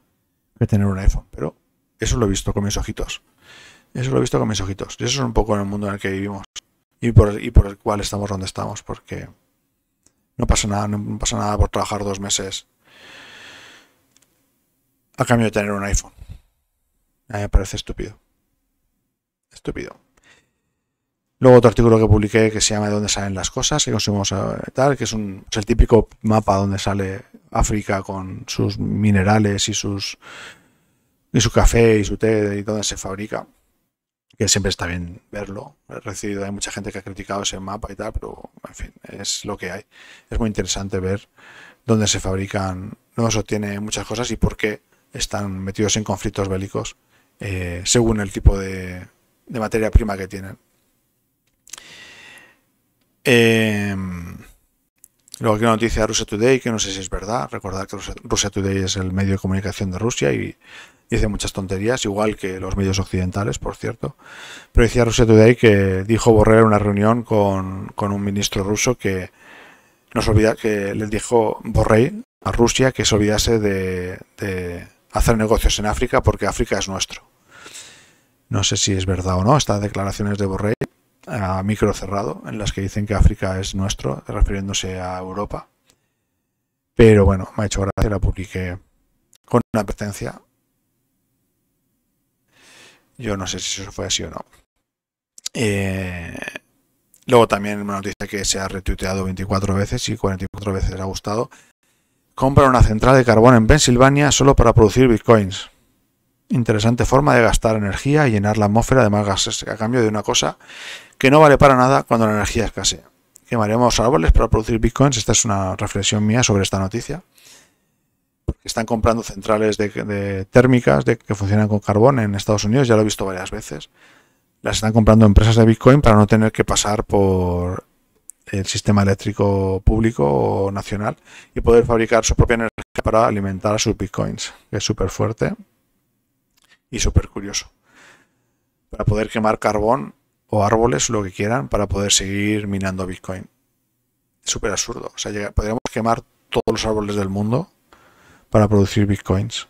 que tener un iPhone. Pero eso lo he visto con mis ojitos. Eso lo he visto con mis ojitos. Y eso es un poco el mundo en el que vivimos. Y por, y por el cual estamos donde estamos. Porque no pasa nada, no pasa nada por trabajar dos meses a cambio de tener un iPhone. A mí me parece estúpido. Estúpido. Luego otro artículo que publiqué que se llama dónde salen las cosas, que consumimos eh, tal, que es, el típico mapa donde sale África con sus minerales y sus y su café y su té y dónde se fabrica. Que siempre está bien verlo. He recibido, hay mucha gente que ha criticado ese mapa y tal, pero en fin, es lo que hay. Es muy interesante ver dónde se fabrican, dónde se obtiene muchas cosas y por qué están metidos en conflictos bélicos eh, según el tipo de materia prima que tienen. Eh, luego aquí una noticia de Russia Today, que no sé si es verdad. Recordad que Rusia Today es el medio de comunicación de Rusia y dice muchas tonterías, igual que los medios occidentales, por cierto. Pero decía Russia Today que dijo Borrell una reunión con, un ministro ruso que nos olvida que le dijo Borrell a Rusia que se olvidase de, de hacer negocios en África porque África es nuestro. No sé si es verdad o no estas declaraciones de Borrell, a micro cerrado, en las que dicen que África es nuestro, refiriéndose a Europa. Pero bueno, me ha hecho gracia, la publiqué con una advertencia. Yo no sé si eso fue así o no. Eh, luego también me noticia que se ha retuiteado 24 veces y 44 veces le ha gustado. Compra una central de carbón en Pensilvania solo para producir bitcoins. Interesante forma de gastar energía y llenar la atmósfera de más gases a cambio de una cosa que no vale para nada cuando la energía escasea. Quemaremos árboles para producir bitcoins. Esta es una reflexión mía sobre esta noticia. están comprando centrales de, térmicas de, que funcionan con carbón en Estados Unidos, ya lo he visto varias veces. Las están comprando empresas de bitcoin para no tener que pasar por el sistema eléctrico público o nacional y poder fabricar su propia energía para alimentar a sus bitcoins, es súper fuerte y súper curioso. Para poder quemar carbón o árboles, lo que quieran, para poder seguir minando Bitcoin. Es súper absurdo. O sea, podríamos quemar todos los árboles del mundo para producir Bitcoins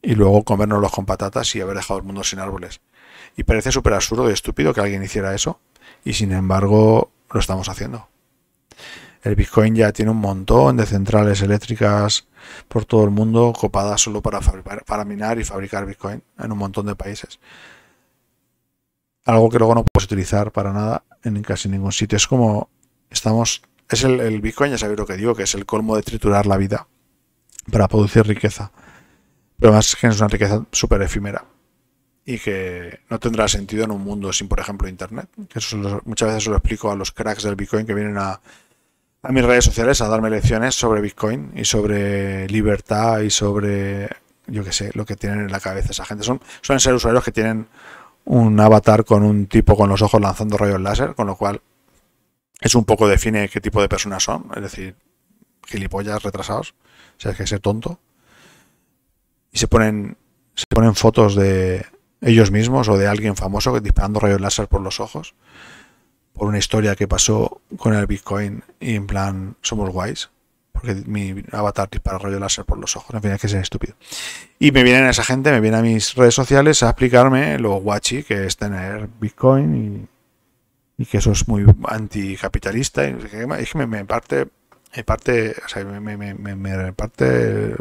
y luego comérnoslos con patatas y haber dejado el mundo sin árboles. Y parece súper absurdo y estúpido que alguien hiciera eso y sin embargo lo estamos haciendo. El Bitcoin ya tiene un montón de centrales eléctricas por todo el mundo copadas solo para, para minar y fabricar Bitcoin en un montón de países algo que luego no puedes utilizar para nada en casi ningún sitio. Es como estamos, es el, Bitcoin, ya sabéis lo que digo, que es el colmo de triturar la vida para producir riqueza. Pero más que es una riqueza súper efímera y que no tendrá sentido en un mundo sin, por ejemplo, Internet. Que muchas veces lo explico a los cracks del Bitcoin que vienen a, mis redes sociales a darme lecciones sobre Bitcoin y sobre libertad y sobre, yo qué sé, lo que tienen en la cabeza esa gente. Son, suelen ser usuarios que tienen un avatar con un tipo con los ojos lanzando rayos láser, con lo cual es un poco define qué tipo de personas son, es decir, gilipollas retrasados, o sea, es que ser tonto. Y se ponen, se ponen fotos de ellos mismos o de alguien famoso que disparando rayos láser por los ojos, por una historia que pasó con el Bitcoin y en plan, somos guays porque mi avatar dispara rollo láser por los ojos, en fin, es que es estúpido. Y me vienen esa gente, me viene a mis redes sociales a explicarme lo guachi que es tener Bitcoin y, que eso es muy anticapitalista. es que me, parte, me parte, o sea, me, parte,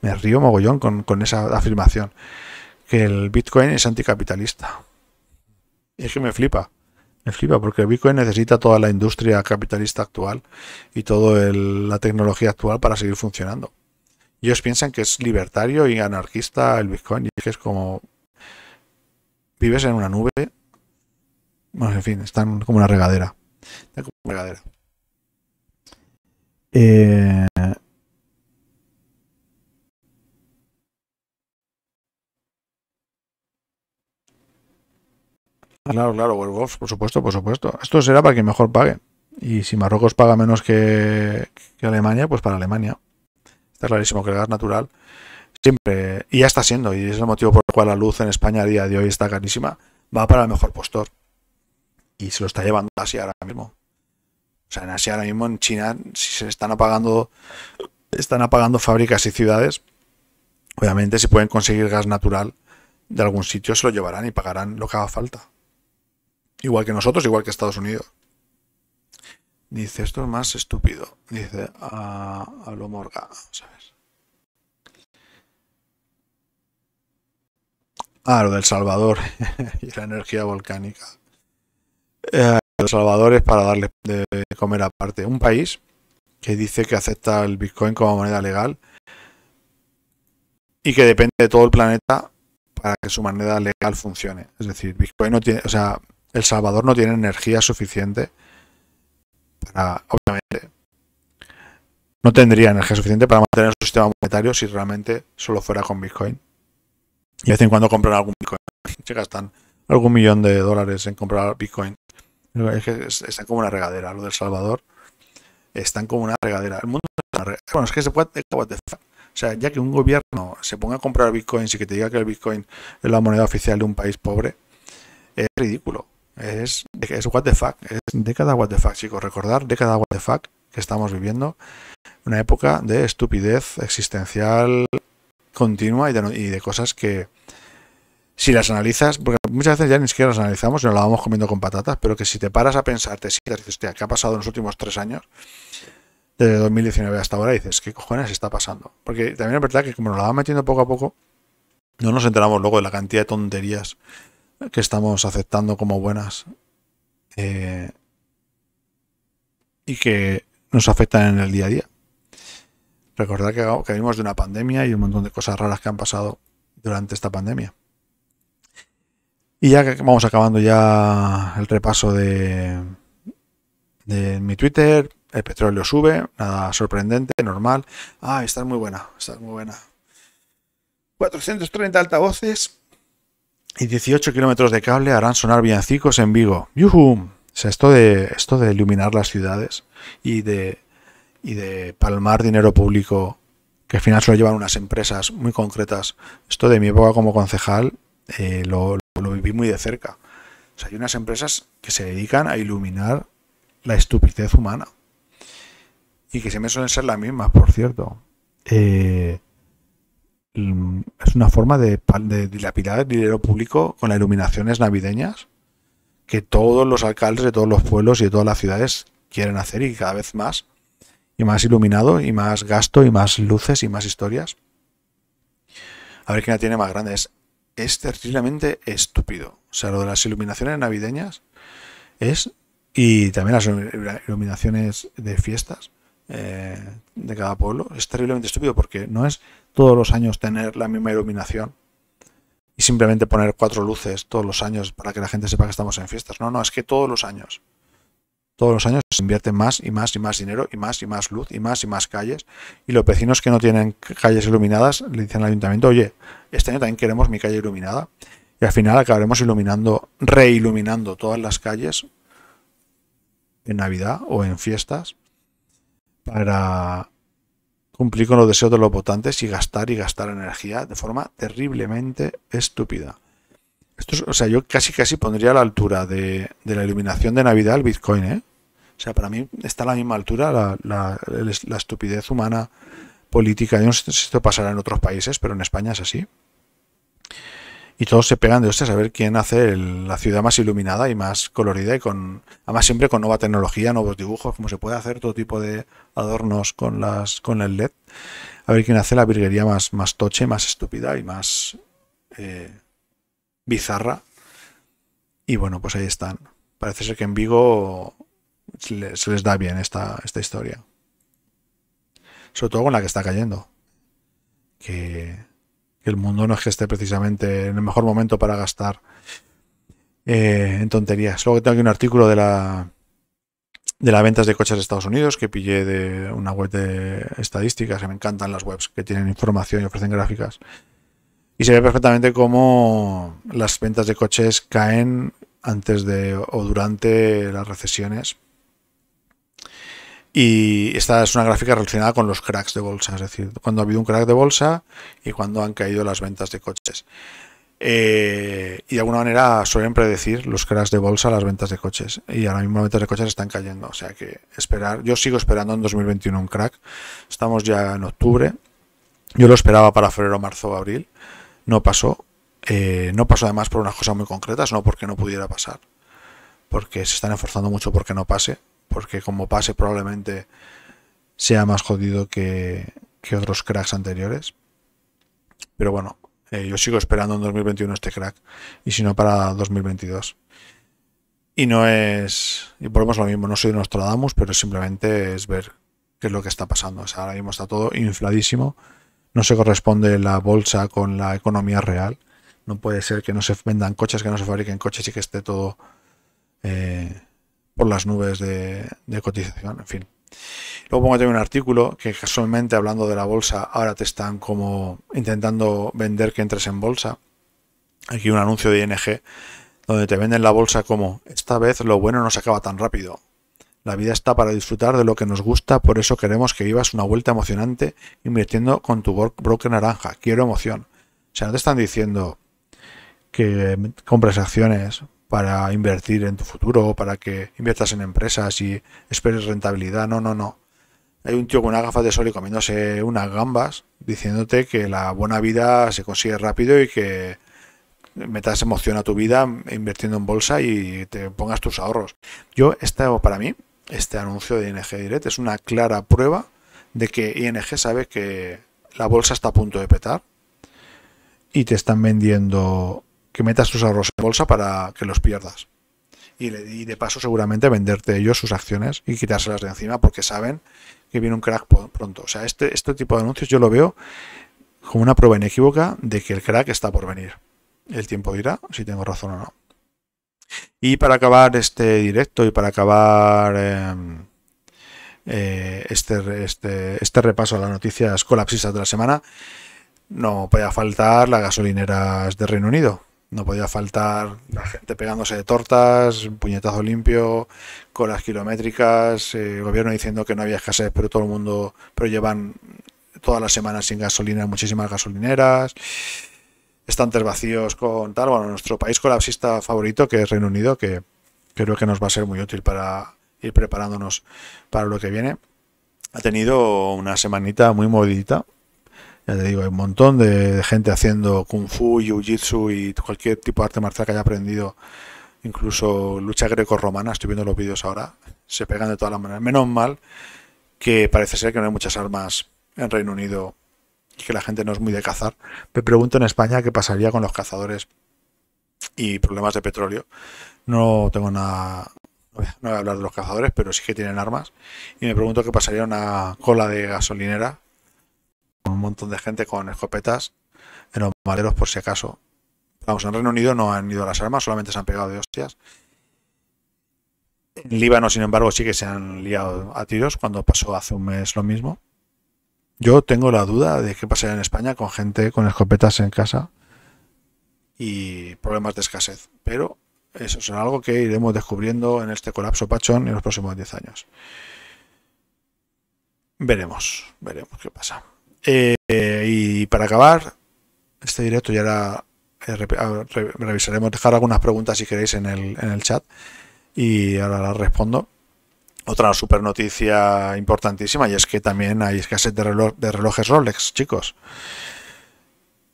me río mogollón con, con esa afirmación, que el Bitcoin es anticapitalista. Y es que me flipa. Me flipa porque Bitcoin necesita toda la industria capitalista actual y toda la tecnología actual para seguir funcionando. ellos piensan que es libertario y anarquista el Bitcoin y que es como vives en una nube. en fin, están como una regadera. Están como una regadera. Eh, Claro, claro, Wars, por supuesto, por supuesto. Esto será para quien mejor pague. Y si Marruecos paga menos que, Alemania, pues para Alemania. Está clarísimo que el gas natural siempre, y ya está siendo, y es el motivo por el cual la luz en España a día de hoy está carísima, va para el mejor postor. Y se lo está llevando Asia ahora mismo. O sea, en Asia ahora mismo, en China, si se están apagando, están apagando fábricas y ciudades, obviamente si pueden conseguir gas natural de algún sitio, se lo llevarán y pagarán lo que haga falta. Igual que nosotros, igual que Estados Unidos. Dice, esto es más estúpido. Dice, a, a lo morga, ¿sabes? Ah, lo del Salvador *laughs* y la energía volcánica. Eh, el Salvador es para darle de comer aparte. Un país que dice que acepta el Bitcoin como moneda legal y que depende de todo el planeta para que su moneda legal funcione. Es decir, Bitcoin no tiene, o sea, el Salvador no tiene energía suficiente para, obviamente, no tendría energía suficiente para mantener su sistema monetario si realmente solo fuera con Bitcoin. Y de vez en cuando compran algún Bitcoin. Se gastan algún millón de dólares en comprar Bitcoin. Es que están como una regadera. Lo del Salvador están como una regadera. El mundo Bueno, es que se puede. O sea, ya que un gobierno se ponga a comprar Bitcoin y que te diga que el Bitcoin es la moneda oficial de un país pobre, es ridículo. Es, es what the fuck, es década what the fuck, chicos. Recordar década what the fuck que estamos viviendo. Una época de estupidez existencial continua y de, cosas que, si las analizas, porque muchas veces ya ni siquiera las analizamos, y nos la vamos comiendo con patatas, pero que si te paras a pensar, te dices, hostia, ¿qué ha pasado en los últimos tres años? Desde 2019 hasta ahora, dices, ¿qué cojones está pasando? Porque también es verdad que como nos la van metiendo poco a poco, no nos enteramos luego de la cantidad de tonterías que estamos aceptando como buenas eh, y que nos afectan en el día a día. Recordad que, que venimos de una pandemia y un montón de cosas raras que han pasado durante esta pandemia. Y ya que vamos acabando ya el repaso de, de mi Twitter, el petróleo sube, nada sorprendente, normal. Ah, está muy buena, está muy buena. 430 altavoces y 18 kilómetros de cable harán sonar villancicos en Vigo. ¡Yuhum! O sea, esto de, esto de iluminar las ciudades y de, y de palmar dinero público, que al final se lo llevan unas empresas muy concretas. Esto de mi época como concejal eh, lo, viví muy de cerca. O sea, hay unas empresas que se dedican a iluminar la estupidez humana. Y que siempre suelen ser las mismas, por cierto. Eh, es una forma de, dilapidar el dinero público con las iluminaciones navideñas que todos los alcaldes de todos los pueblos y de todas las ciudades quieren hacer y cada vez más y más iluminado y más gasto y más luces y más historias. A ver qué la tiene más grande. Es, es terriblemente estúpido. O sea, lo de las iluminaciones navideñas es... Y también las iluminaciones de fiestas eh, de cada pueblo. Es terriblemente estúpido porque no es todos los años tener la misma iluminación y simplemente poner cuatro luces todos los años para que la gente sepa que estamos en fiestas. No, no, es que todos los años. Todos los años se invierte más y más y más dinero y más y más luz y más y más calles. Y los vecinos que no tienen calles iluminadas le dicen al ayuntamiento, oye, este año también queremos mi calle iluminada. Y al final acabaremos iluminando, reiluminando todas las calles en Navidad o en fiestas para cumplir con los deseos de los votantes y gastar y gastar energía de forma terriblemente estúpida. Esto o sea, yo casi casi pondría a la altura de, la iluminación de Navidad el Bitcoin, ¿eh? O sea, para mí está a la misma altura la, la, la estupidez humana política. Yo no sé si esto pasará en otros países, pero en España es así y todos se pegan de hostias a ver quién hace la ciudad más iluminada y más colorida y con además siempre con nueva tecnología, nuevos dibujos, como se puede hacer todo tipo de adornos con las con el LED. A ver quién hace la virguería más más toche, más estúpida y más eh, bizarra. Y bueno, pues ahí están. Parece ser que en Vigo se les, da bien esta, esta historia. Sobre todo con la que está cayendo. Que que el mundo no es que esté precisamente en el mejor momento para gastar eh, en tonterías. Luego tengo aquí un artículo de la de las ventas de coches de Estados Unidos que pillé de una web de estadísticas, que me encantan las webs que tienen información y ofrecen gráficas. Y se ve perfectamente cómo las ventas de coches caen antes de o durante las recesiones y esta es una gráfica relacionada con los cracks de bolsa, es decir, cuando ha habido un crack de bolsa y cuando han caído las ventas de coches. Eh, y de alguna manera suelen predecir los cracks de bolsa las ventas de coches. Y ahora mismo las ventas de coches están cayendo. O sea que esperar, yo sigo esperando en 2021 un crack. Estamos ya en octubre. Yo lo esperaba para febrero, marzo, abril. No pasó. Eh, no pasó además por unas cosas muy concretas, no porque no pudiera pasar. Porque se están esforzando mucho porque no pase porque como pase probablemente sea más jodido que, que otros cracks anteriores. Pero bueno, eh, yo sigo esperando en 2021 este crack y si no para 2022. Y no es, y volvemos lo mismo, no soy Nostradamus, pero simplemente es ver qué es lo que está pasando. ahora mismo está todo infladísimo, no se corresponde la bolsa con la economía real. No puede ser que no se vendan coches, que no se fabriquen coches y que esté todo eh, por las nubes de, cotización, en fin. Luego pongo también un artículo que casualmente hablando de la bolsa, ahora te están como intentando vender que entres en bolsa. Aquí un anuncio de ING donde te venden la bolsa como esta vez lo bueno no se acaba tan rápido. La vida está para disfrutar de lo que nos gusta, por eso queremos que vivas una vuelta emocionante invirtiendo con tu broker naranja. Quiero emoción. O sea, no te están diciendo que compres acciones para invertir en tu futuro, para que inviertas en empresas y esperes rentabilidad. No, no, no. Hay un tío con una gafa de sol y comiéndose unas gambas diciéndote que la buena vida se consigue rápido y que metas emoción a tu vida invirtiendo en bolsa y te pongas tus ahorros. Yo, este, para mí, este anuncio de ING Direct es una clara prueba de que ING sabe que la bolsa está a punto de petar y te están vendiendo que metas tus ahorros en bolsa para que los pierdas. Y, de paso seguramente venderte ellos sus acciones y quitárselas de encima porque saben que viene un crack pronto. O sea, este, este tipo de anuncios yo lo veo como una prueba inequívoca de que el crack está por venir. El tiempo dirá si tengo razón o no. Y para acabar este directo y para acabar em, eh, este, este, este, repaso a las noticias colapsistas de la semana, no vaya a faltar las gasolineras de Reino Unido. No podía faltar la gente pegándose de tortas, puñetazo limpio, colas kilométricas, eh, el gobierno diciendo que no había escasez, pero todo el mundo, pero llevan todas las semanas sin gasolina, muchísimas gasolineras, estantes vacíos con tal. Bueno, nuestro país colapsista favorito, que es Reino Unido, que creo que nos va a ser muy útil para ir preparándonos para lo que viene. Ha tenido una semanita muy movidita ya te digo, hay un montón de gente haciendo kung fu, jiu-jitsu y cualquier tipo de arte marcial que haya aprendido, incluso lucha greco-romana, estoy viendo los vídeos ahora, se pegan de todas las maneras. Menos mal que parece ser que no hay muchas armas en Reino Unido y que la gente no es muy de cazar. Me pregunto en España qué pasaría con los cazadores y problemas de petróleo. No tengo nada. No voy a hablar de los cazadores, pero sí que tienen armas. Y me pregunto qué pasaría una cola de gasolinera un montón de gente con escopetas en los maderos por si acaso. Vamos, en Reino Unido no han ido a las armas, solamente se han pegado de hostias. En Líbano, sin embargo, sí que se han liado a tiros cuando pasó hace un mes lo mismo. Yo tengo la duda de qué pasaría en España con gente con escopetas en casa y problemas de escasez. Pero eso es algo que iremos descubriendo en este colapso Pachón en los próximos 10 años. Veremos, veremos qué pasa. Eh, y para acabar este directo, ya era, eh, ah, revisaremos, dejar algunas preguntas si queréis en el, en el chat y ahora las respondo. Otra super noticia importantísima y es que también hay escasez de, reloj, de relojes Rolex, chicos.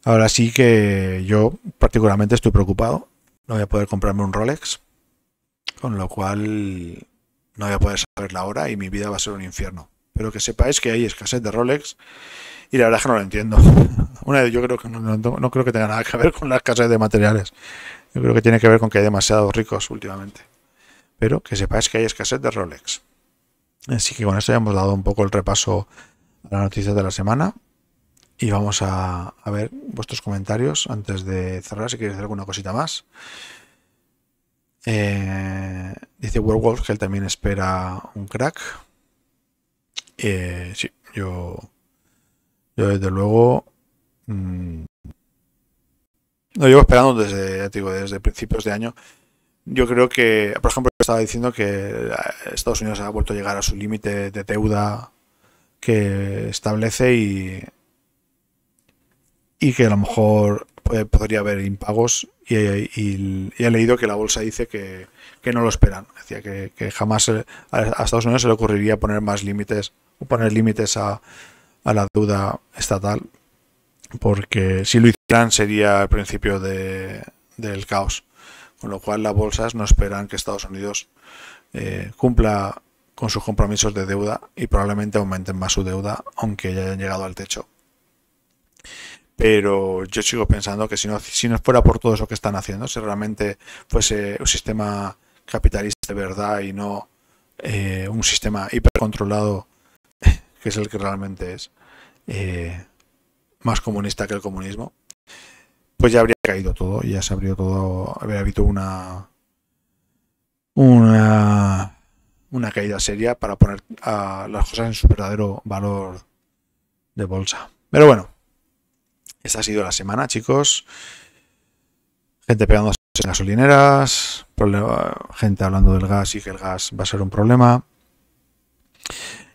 Ahora sí que yo particularmente estoy preocupado. No voy a poder comprarme un Rolex, con lo cual no voy a poder saber la hora y mi vida va a ser un infierno. Pero que sepáis que hay escasez de Rolex y la verdad es que no lo entiendo. *laughs* Una, yo creo que no, no, creo que tenga nada que ver con la escasez de materiales. Yo creo que tiene que ver con que hay demasiados ricos últimamente. Pero que sepáis que hay escasez de Rolex. Así que con esto ya hemos dado un poco el repaso a las noticias de la semana. Y vamos a, ver vuestros comentarios antes de cerrar, si queréis hacer alguna cosita más. dice eh, dice Werewolf que él también espera un crack. Eh, sí, yo yo desde luego... Mmm, lo llevo esperando desde, digo, desde principios de año. Yo creo que, por ejemplo, estaba diciendo que eh, Estados Unidos ha vuelto a llegar a su límite de deuda que establece y, y que a lo mejor podría haber impagos. Y, he leído que la bolsa dice que, no lo esperan. Decía que, jamás a Estados Unidos se le ocurriría poner más límites o poner límites a, a la deuda estatal, porque si lo hicieran sería el principio del caos. Con lo cual las bolsas no esperan que Estados Unidos eh, cumpla con sus compromisos de deuda y probablemente aumenten más su deuda, aunque ya hayan llegado al techo. Pero yo sigo pensando que si no, si no fuera por todo eso que están haciendo, si realmente fuese un sistema capitalista de verdad y no eh, un sistema hipercontrolado que es el que realmente es eh, más comunista que el comunismo, pues ya habría caído todo, ya se abrió todo, habría habido una, una, una caída seria para poner a las cosas en su verdadero valor de bolsa. Pero bueno, esa ha sido la semana, chicos. Gente pegando en gasolineras, gente hablando del gas y que el gas va a ser un problema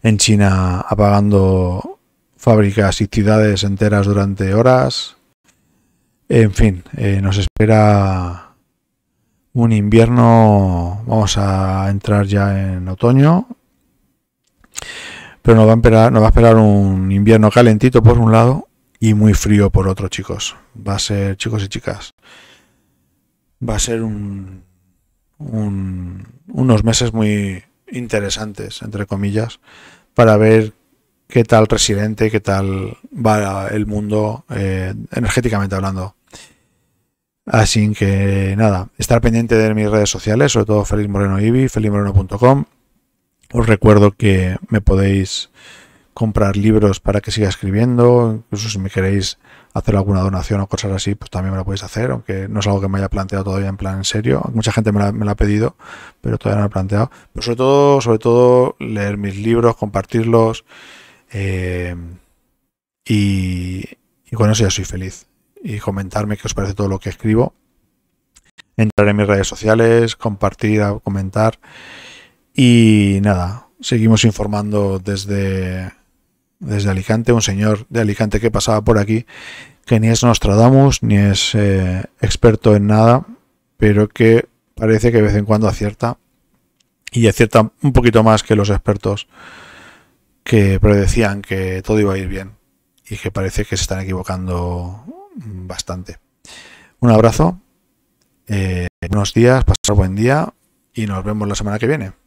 en China apagando fábricas y ciudades enteras durante horas. En fin, eh, nos espera un invierno, vamos a entrar ya en otoño, pero nos va a esperar, nos va a esperar un invierno calentito por un lado y muy frío por otro, chicos. Va a ser, chicos y chicas, va a ser un, unos meses muy interesantes, entre comillas, para ver qué tal residente, qué tal va el mundo eh, energéticamente hablando. Así que nada, estar pendiente de mis redes sociales, sobre todo Feliz Moreno Ibi, felizmoreno.com. Os recuerdo que me podéis comprar libros para que siga escribiendo, incluso si me queréis hacer alguna donación o cosas así, pues también me la podéis hacer, aunque no es algo que me haya planteado todavía en plan en serio. Mucha gente me la, me ha pedido, pero todavía no lo he planteado. Pero sobre todo, sobre todo, leer mis libros, compartirlos. Eh, y, y con eso ya soy feliz. Y comentarme qué os parece todo lo que escribo. Entrar en mis redes sociales, compartir, comentar. Y nada, seguimos informando desde desde Alicante, un señor de Alicante que pasaba por aquí, que ni es Nostradamus, ni es eh, experto en nada, pero que parece que de vez en cuando acierta y acierta un poquito más que los expertos que predecían que todo iba a ir bien y que parece que se están equivocando bastante. Un abrazo, eh, buenos días, pasar buen día y nos vemos la semana que viene.